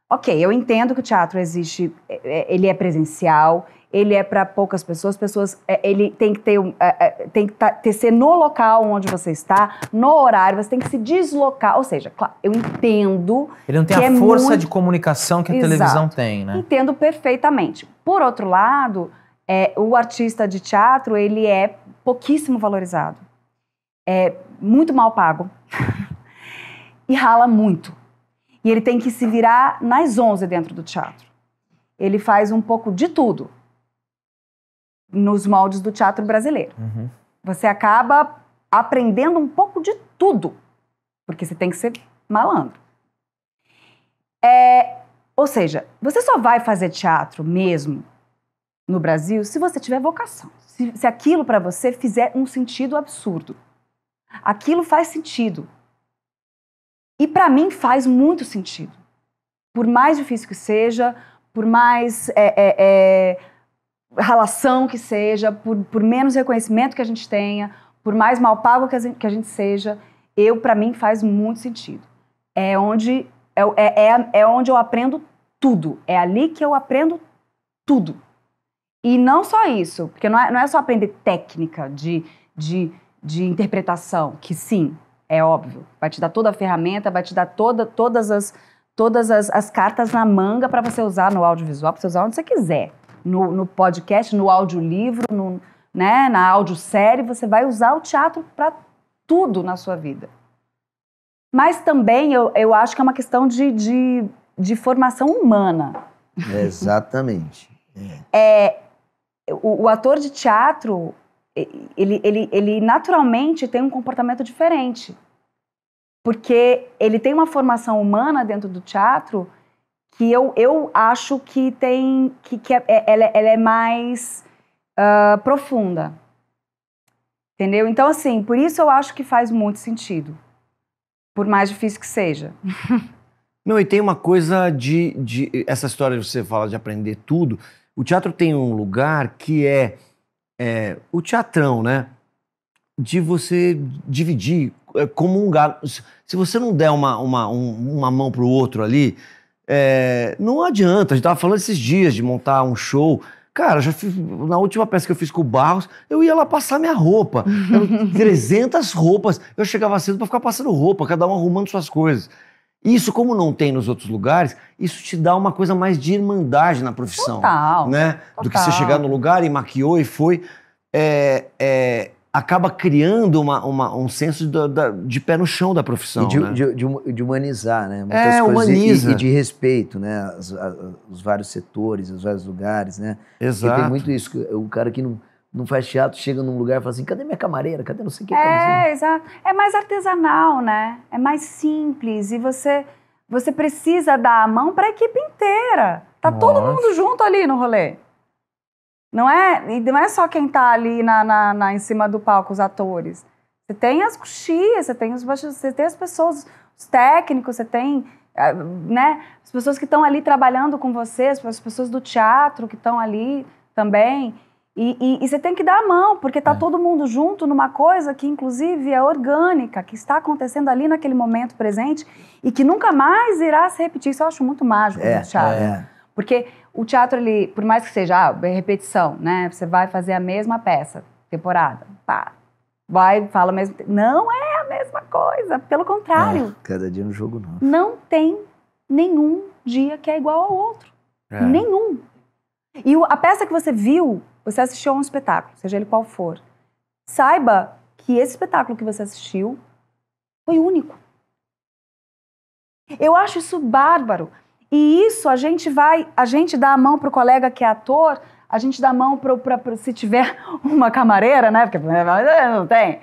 ok, eu entendo que o teatro existe, é, é, ele é presencial, ele é para poucas pessoas, pessoas é, ele tem que ter é, é, tem que ter, tá, ser no local onde você está, no horário, você tem que se deslocar, ou seja, claro, eu entendo ele não tem a é força muito... de comunicação que a Exato. televisão tem, né? Entendo perfeitamente. Por outro lado, é, o artista de teatro ele é pouquíssimo valorizado, é muito mal pago e rala muito. E ele tem que se virar nas 11 dentro do teatro. Ele faz um pouco de tudo nos moldes do teatro brasileiro. Uhum. Você acaba aprendendo um pouco de tudo, porque você tem que ser malandro. É, ou seja, você só vai fazer teatro mesmo no Brasil se você tiver vocação, se, se aquilo para você fizer um sentido absurdo. Aquilo faz sentido. E para mim faz muito sentido. Por mais difícil que seja, por mais é, é, é relação que seja, por, por menos reconhecimento que a gente tenha, por mais mal pago que a gente, que a gente seja, eu, para mim, faz muito sentido. É onde, é, é, é onde eu aprendo tudo. É ali que eu aprendo tudo. E não só isso, porque não é, não é só aprender técnica de, de, de interpretação, que sim, é óbvio. Vai te dar toda a ferramenta, vai te dar toda, todas as todas as, as cartas na manga para você usar no audiovisual, para você usar onde você quiser no, no podcast, no audiolivro, no, né, na audiosérie, você vai usar o teatro para tudo na sua vida. Mas também eu, eu acho que é uma questão de, de, de formação humana. Exatamente. É, o, o, ator de teatro, ele, ele, ele naturalmente tem um comportamento diferente. Porque ele tem uma formação humana dentro do teatro que eu, eu acho que tem que, que é, é ela, é, ela é mais uh, profunda. Entendeu? Então, assim, por isso eu acho que faz muito sentido. Por mais difícil que seja. Não, e tem uma coisa de, de. Essa história que você fala de aprender tudo. O teatro tem um lugar que é, é o teatrão, né? De você dividir, é, comungar. Se você não der uma, uma, um, uma mão pro outro ali, é, não adianta, a gente tava falando esses dias de montar um show. Cara, já fiz, na última peça que eu fiz com o Barros, eu ia lá passar minha roupa. Eram 300 roupas. Eu chegava cedo para ficar passando roupa, cada um arrumando suas coisas. Isso, como não tem nos outros lugares, isso te dá uma coisa mais de irmandade na profissão. Total. Né? Total. Do que você chegar no lugar e maquiou e foi. É, é, acaba criando uma, uma, um senso de pé no chão da profissão. E de, né? de, de, hum, de humanizar, né? Muitas é, humaniza. E, e, de respeito, né? Os, os, vários setores, os vários lugares, né? Exato. Porque tem muito isso. O cara que não, não faz teatro chega num lugar e fala assim, cadê minha camareira? Cadê não sei o que? É, exato. É mais artesanal, né? É mais simples e você... Você precisa dar a mão para a equipe inteira. Tá Nossa. todo mundo junto ali no rolê. Não é, não é só quem está ali na, na, na, em cima do palco, os atores. Você tem as coxias, você tem os você tem as pessoas, os técnicos, você tem eh, né, as pessoas que estão ali trabalhando com você, as pessoas do teatro que estão ali também. E, e, e, você tem que dar a mão, porque está é. todo mundo junto numa coisa que, inclusive, é orgânica, que está acontecendo ali naquele momento presente e que nunca mais irá se repetir. Isso eu acho muito mágico é, no É. é. Porque o teatro, ele, por mais que seja ah, é repetição, né? Você vai fazer a mesma peça, temporada, pá. Vai, fala mesmo. Não é a mesma coisa, pelo contrário. Ah, cada dia é um jogo novo. Não tem nenhum dia que é igual ao outro. É. Nenhum. E a peça que você viu, você assistiu a um espetáculo, seja ele qual for. Saiba que esse espetáculo que você assistiu foi único. Eu acho isso bárbaro. E isso a gente vai, a gente dá a mão pro colega que é ator, a gente dá a mão pro, se tiver uma camareira, né? Porque né, eh, não tem.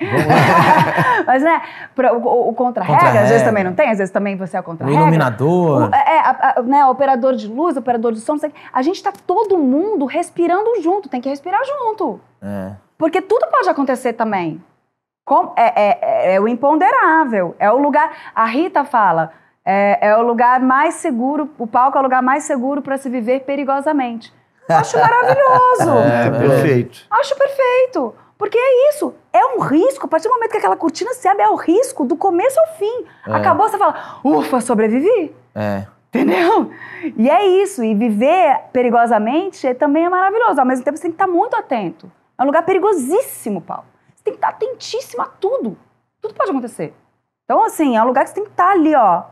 Mas, né? Pra, o, o contra-regra, contra às vezes também não tem, às vezes também você é o contra-regra. O iluminador. O, é, a, a, né, operador de luz, operador de som, não sei. A gente tá todo mundo respirando junto, tem que respirar junto. É. Porque tudo pode acontecer também. Com, é, é, é, é o imponderável. É o lugar. A Rita fala é, é o lugar mais seguro, o palco é o lugar mais seguro para se viver perigosamente. Acho maravilhoso. É, é, perfeito. Acho perfeito. Porque é isso, é um risco. A partir do momento que aquela cortina se abre, é o risco do começo ao fim. É. Acabou, você fala, ufa, sobrevivi. É. Entendeu? E é isso. E viver perigosamente é também é maravilhoso. Ao mesmo tempo, você tem que estar muito atento. É um lugar perigosíssimo, Paulo. Você tem que estar atentíssimo a tudo. Tudo pode acontecer. Então, assim, é um lugar que você tem que estar ali, ó,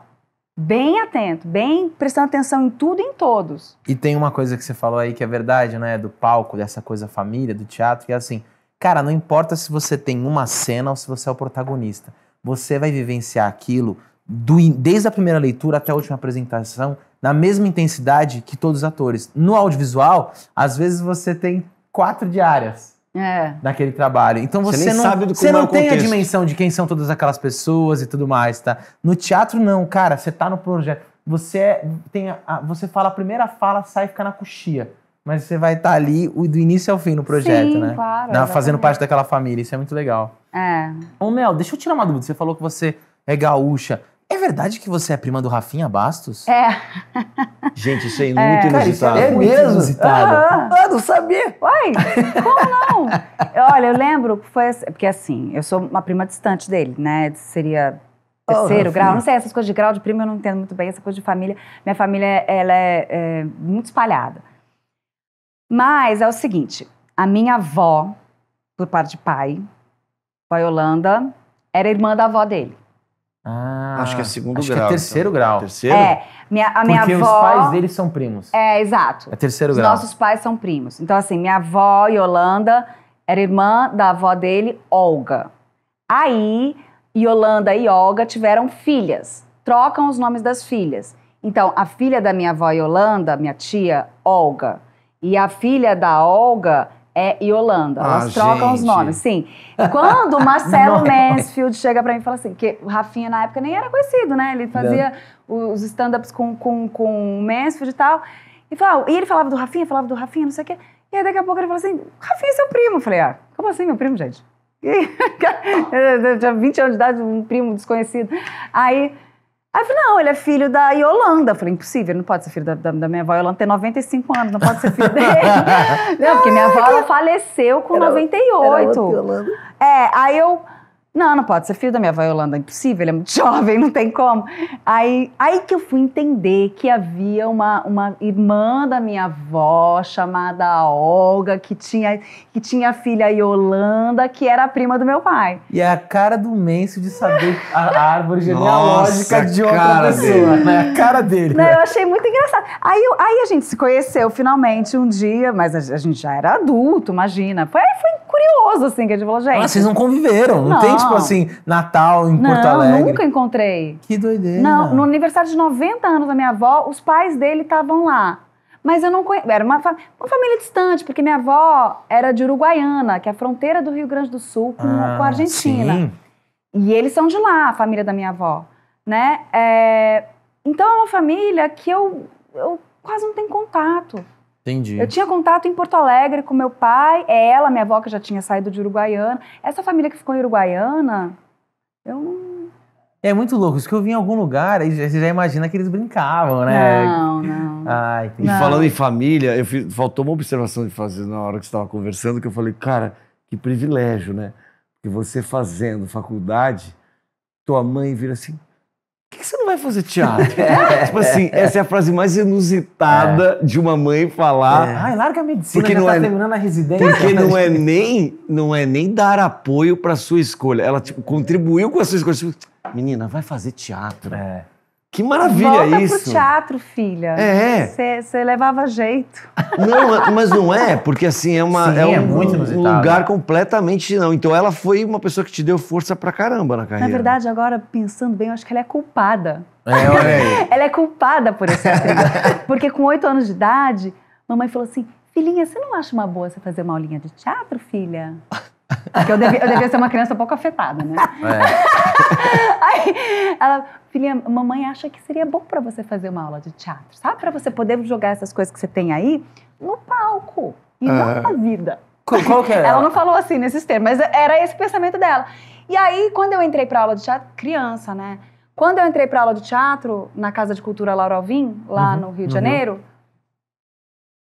bem atento, bem prestando atenção em tudo e em todos. E tem uma coisa que você falou aí que é verdade, né? Do palco, dessa coisa família, do teatro, que é assim, cara, não importa se você tem uma cena ou se você é o protagonista. Você vai vivenciar aquilo do, desde a primeira leitura até a última apresentação na mesma intensidade que todos os atores. No audiovisual, às vezes você tem quatro diárias é. naquele trabalho. Então você, você não, sabe do você é não tem a dimensão de quem são todas aquelas pessoas e tudo mais, tá? No teatro não, cara, você tá no projeto, você é, tem a, você fala a primeira fala, sai e fica na coxia. Mas você vai estar tá ali do início ao fim no projeto, Sim, né? Claro, na, fazendo parte daquela família, isso é muito legal. É. Ô Mel, deixa eu tirar uma dúvida. Você falou que você é gaúcha. É verdade que você é prima do Rafinha Bastos? É. Gente, isso é aí é. muito é inusitado. é, muito mesmo? inusitado. Ah, não sabia. Uai, como não? Olha, eu lembro que foi assim, porque assim, eu sou uma prima distante dele, né? Seria oh, terceiro oh, grau, não sei, essas coisas de grau de prima eu não entendo muito bem, essa coisa de família. Minha família, ela é, é muito espalhada. Mas é o seguinte, a minha avó, por parte de pai, pai Holanda, era irmã da avó dele. Ah, acho que é segundo acho grau. Que é terceiro então. grau. Terceiro? É, minha, a minha Porque avó. os pais deles são primos. É, exato. É terceiro os grau. Nossos pais são primos. Então, assim, minha avó, Yolanda, era irmã da avó dele, Olga. Aí, Yolanda e Olga tiveram filhas. Trocam os nomes das filhas. Então, a filha da minha avó Yolanda, minha tia, Olga, e a filha da Olga é e Holanda. Elas ah, trocam gente. os nomes, sim. Quando o Marcelo Mansfield chega para mim e fala assim, que o Rafinha na época nem era conhecido, né? Ele fazia Não. os stand-ups com, com, com o Mansfield e tal. E, falava, e ele falava do Rafinha, falava do Rafinha, não sei o quê. E aí daqui a pouco ele falou assim, Rafinha é seu primo. Eu falei, ah, como assim meu primo, gente? E, eu tinha 20 anos de idade, um primo desconhecido. Aí Aí eu falei, não, ele é filho da Yolanda. Eu falei, impossível, ele não pode ser filho da, da, da minha avó. Yolanda tem 95 anos, não pode ser filho dele. não, porque minha avó ela faleceu com era, 98. Era Yolanda. É, aí eu. Não, não pode ser é filho da minha avó Yolanda, é impossível, ele é muito jovem, não tem como. Aí, aí que eu fui entender que havia uma, uma irmã da minha avó chamada Olga, que tinha, que tinha filha Yolanda, que era a prima do meu pai. E é a cara do Menso de saber a, árvore genealógica Nossa, de outra pessoa, dele. né? A cara dele. Não, eu achei muito engraçado. Aí, eu, aí a gente se conheceu finalmente um dia, mas a, a gente já era adulto, imagina. Foi, foi curioso, assim, que a gente falou, gente... Ah, vocês não conviveram, não, não tem tipo assim, Natal em não, Porto Alegre? nunca encontrei. Que doideira. Não, no aniversário de 90 anos da minha avó, os pais dele estavam lá. Mas eu não conheço. Era uma, fa... uma, família distante, porque minha avó era de Uruguaiana, que é a fronteira do Rio Grande do Sul com, ah, com a Argentina. Sim. E eles são de lá, a família da minha avó. Né? É... Então é uma família que eu, eu quase não tenho contato. Entendi. Eu tinha contato em Porto Alegre com meu pai, é ela, minha avó que já tinha saído de Uruguaiana. Essa família que ficou em Uruguaiana, eu não. É muito louco, isso que eu vi em algum lugar, aí você já imagina que eles brincavam, né? Não, não. Ai, E falando em família, eu fiz, faltou uma observação de fazer na hora que você estava conversando, que eu falei, cara, que privilégio, né? Que você fazendo faculdade, tua mãe vira assim, que você não vai fazer teatro? É. Tipo assim, essa é a frase mais inusitada é. de uma mãe falar. É. Ai, larga a medicina, porque não tá é, terminando a residência. Porque tá não é, nem, não é nem dar apoio pra sua escolha. Ela, tipo, contribuiu com a sua escolha. Tipo, menina, vai fazer teatro. É. Que maravilha Volta isso! Volta pro teatro, filha. É. Você levava jeito. Não, mas não é, porque assim, é, uma, Sim, é, é um, um lugar completamente não. Então ela foi uma pessoa que te deu força pra caramba na carreira. Na verdade, agora, pensando bem, eu acho que ela é culpada. É, olha aí. ela é culpada por essa briga. porque com oito anos de idade, mamãe falou assim, filhinha, você não acha uma boa você fazer uma aulinha de teatro, filha? Porque eu devia, eu devia ser uma criança um pouco afetada, né? É. Aí ela, filha, mamãe acha que seria bom para você fazer uma aula de teatro, sabe? Para você poder jogar essas coisas que você tem aí no palco e uhum. não ah. na vida. Qual, qual que era? É? Ela? ela não falou assim nesses termos, mas era esse pensamento dela. E aí, quando eu entrei para aula de teatro, criança, né? Quando eu entrei para aula de teatro na Casa de Cultura Laura Alvim, lá uhum, no Rio de Janeiro, uhum.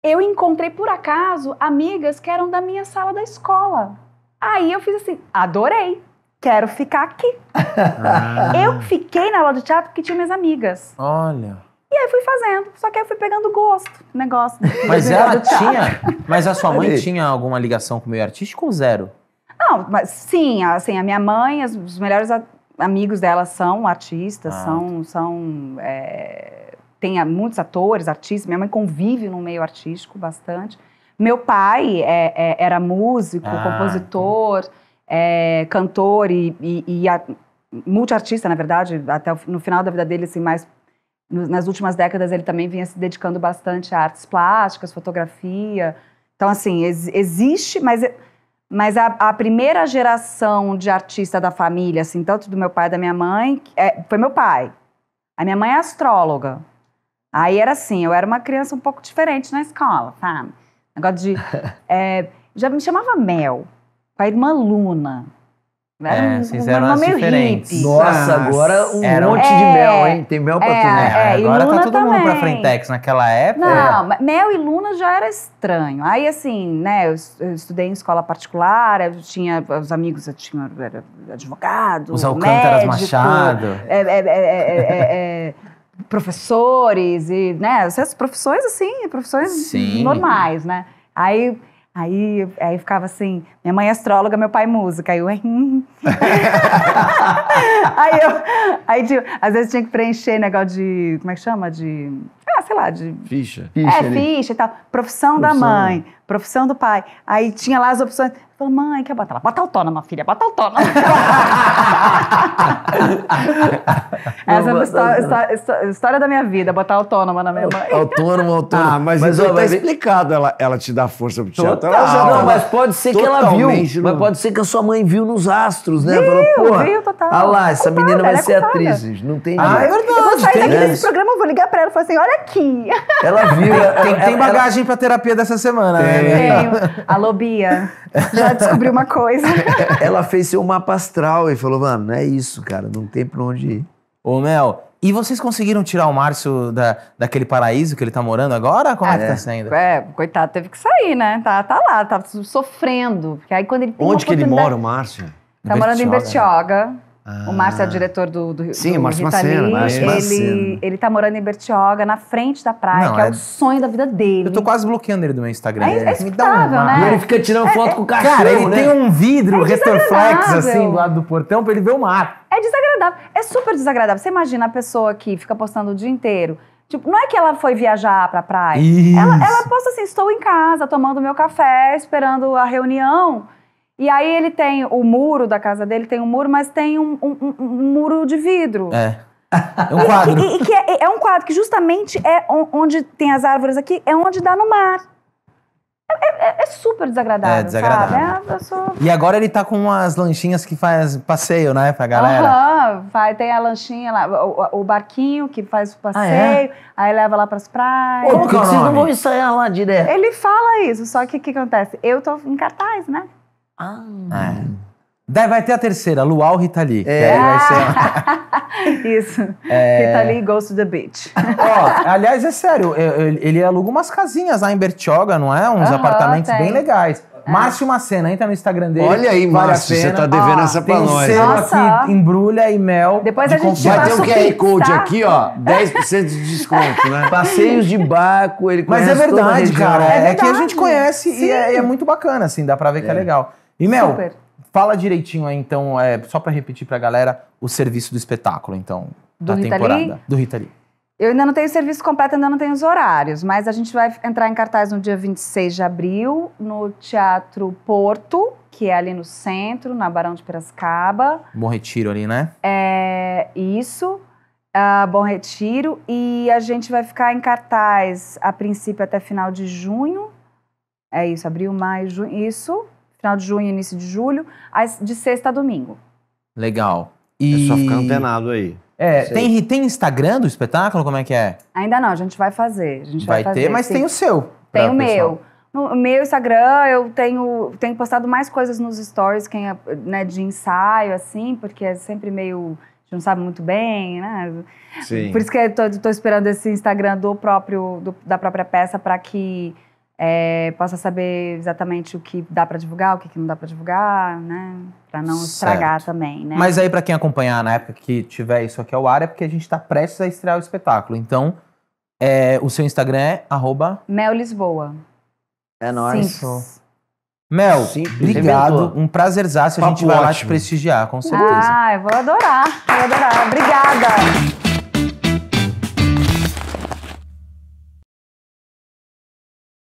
eu encontrei por acaso amigas que eram da minha sala da escola. Aí eu fiz assim, adorei, quero ficar aqui. Ah. Eu fiquei na loja de teatro porque tinha minhas amigas. Olha. E aí fui fazendo, só que aí eu fui pegando gosto, negócio. Mas ela tinha, mas a sua mãe tinha alguma ligação com o meio artístico ou zero? Não, mas sim, assim, a minha mãe, as, os melhores a, amigos dela são artistas, ah. são, são é, tem muitos atores, artistas. Minha mãe convive no meio artístico bastante. Meu pai é, é, era músico, ah, compositor, é, cantor e, e, e a, multiartista, na verdade. Até no final da vida dele, assim, mais nas últimas décadas, ele também vinha se dedicando bastante a artes plásticas, fotografia. Então, assim, ex, existe, mas, mas a, a, primeira geração de artista da família, assim, tanto do meu pai da minha mãe, é, foi meu pai. A minha mãe é astróloga. Aí era assim, eu era uma criança um pouco diferente na escola, sabe? Negócio de. é, já me chamava Mel, com a irmã Luna. Era é, um, fizeram uma meio diferentes. Nossa, agora um Era monte de é. mel, hein? Tem mel pra é, tudo. É, é, agora tá todo também. mundo pra Frentex. Naquela época... Não, é. mel e Luna já era estranho. Aí, assim, né, eu, eu estudei em escola particular, eu tinha os amigos, eu tinha eu advogado, Os Alcântaras médico, Machado. É, é professores e, né, essas profissões assim, profissões Sim. normais, né? Aí Aí, aí ficava assim, minha mãe é astróloga, meu pai é música. Aí eu... aí eu... Aí, tipo, às vezes tinha que preencher negócio de... Como é que chama? De ah, sei lá, de. Ficha. É, ficha é, ficha e tal. Profissão, Profissão, da mãe, profissão do pai. Aí tinha lá as opções. Eu falei, mãe, quer botar lá? Bota autônoma, filha, bota autônoma. Essa é a história, história, da minha vida, botar autônoma na minha mãe. Autônoma, autônoma. Ah, mas, mas então ó, tá mas... explicado ela, ela te dá força pro teatro. Total, ela já não, mas pode ser que ela viu. Mas pode ser que a sua mãe viu nos astros, né? Viu, Falou, porra. Viu, total. Ah lá, essa menina vai é ser é atriz. Não tem Ah, é verdade. Eu vou sair daquele programa vou ligar para ela e falar assim: olha aqui. Ela viu. tem, tem bagagem pra para terapia dessa semana, né, tem. né? Tenho. Alô, Bia. Já descobri uma coisa. ela fez seu mapa astral e falou: mano, não é isso, cara, não tem pra onde ir. Ô, Mel, e vocês conseguiram tirar o Márcio da, daquele paraíso que ele tá morando agora? Como é, é que tá é. sendo? É, coitado, teve que sair, né? Tá, tá lá, tá sofrendo. Porque aí quando ele Onde que ele mora, o Márcio? Tá morando em Bertioga. Ah. O Márcio é o ah. diretor do, do Sim, do o Márcio Macena, Márcio ele, ele tá morando em Bertioga, na frente da praia, não, que é, é, o sonho da vida dele. Eu tô quase bloqueando ele do meu Instagram. É, é escutável, um... né? E ele fica tirando é, é foto é, com o cachorro, Cara, ele né? tem um vidro, é retorflex, assim, do lado do portão, pra ele ver o mar. É desagradável. É super desagradável. Você imagina a pessoa que fica postando o dia inteiro, Tipo, não é que ela foi viajar pra praia. Ela, ela, posta assim: estou em casa, tomando meu café, esperando a reunião. E aí ele tem o muro da casa dele, tem um muro, mas tem um, um, um muro de vidro. É. É um quadro. E, e, e que é, é, um quadro que justamente é onde tem as árvores aqui, é onde dá no mar. É, é, é, é super desagradável, é desagradável. sabe? É, sou... E agora ele tá com umas lanchinhas que faz passeio, né, pra galera? Aham, tem a lanchinha lá, o, o, barquinho que faz o ah, é? passeio, ah, aí leva lá pras praias. Como que vocês não vão ensaiar lá direto? Ele fala isso, só que o que acontece? Eu tô em cartaz, né? Ah. É. Daí vai ter a terceira, Luau Ritali. É. Ser... Isso. É... Ritali goes to the beach. Ó, aliás, é sério, ele aluga umas casinhas lá em Bertioga, não é? Uns uh -huh, apartamentos tem. bem legais. É. Márcio Macena, entra no Instagram dele. Olha aí, vale Márcio, você tá devendo essa pra tem nós. Tem aqui, embrulha e mel. Depois de a gente Vai ter um QR Code aqui, ó, 10% de desconto, né? Passeios de barco, ele conhece Mas é verdade, cara. É, é, verdade. que a gente conhece é, Sim. e é, muito bacana, assim, dá pra ver que é, é. legal. E, Mel, Super. fala direitinho aí, então, é, só para repetir pra galera, o serviço do espetáculo, então, do da Rita temporada. Lee? Do Rita Lee. Eu ainda não tenho o serviço completo, ainda não tenho os horários, mas a gente vai entrar em cartaz no dia 26 de abril, no Teatro Porto, que é ali no centro, na Barão de Piracicaba. Bom Retiro ali, né? É, isso. Uh, Bom Retiro. E a gente vai ficar em cartaz a princípio até final de junho. É isso, abril, maio, junho. Isso final de junho, início de julho, de sexta a domingo. Legal. E... É só ficar antenado aí. É, tem, tem Instagram do espetáculo? Como é que é? Ainda não, a gente vai fazer. A gente vai, vai fazer, ter, mas sim. tem o seu. Tem o meu. No meu Instagram, eu tenho, tenho postado mais coisas nos stories, quem é, né, de ensaio, assim, porque é sempre meio não sabe muito bem, né? Sim. Por isso que eu tô, tô esperando esse Instagram do próprio, do, da própria peça para que é, possa saber exatamente o que dá para divulgar, o que, não dá para divulgar, né? Para não certo. estragar também, né? Mas aí, para quem acompanhar na época que tiver isso aqui ao ar, é porque a gente está prestes a estrear o espetáculo. Então, é, o seu Instagram é arroba... Mel Lisboa. É nóis. Mel, obrigado. Um prazerzaço. se a gente vai lá te prestigiar, com certeza. Ah, eu vou adorar. Vou adorar. Obrigada.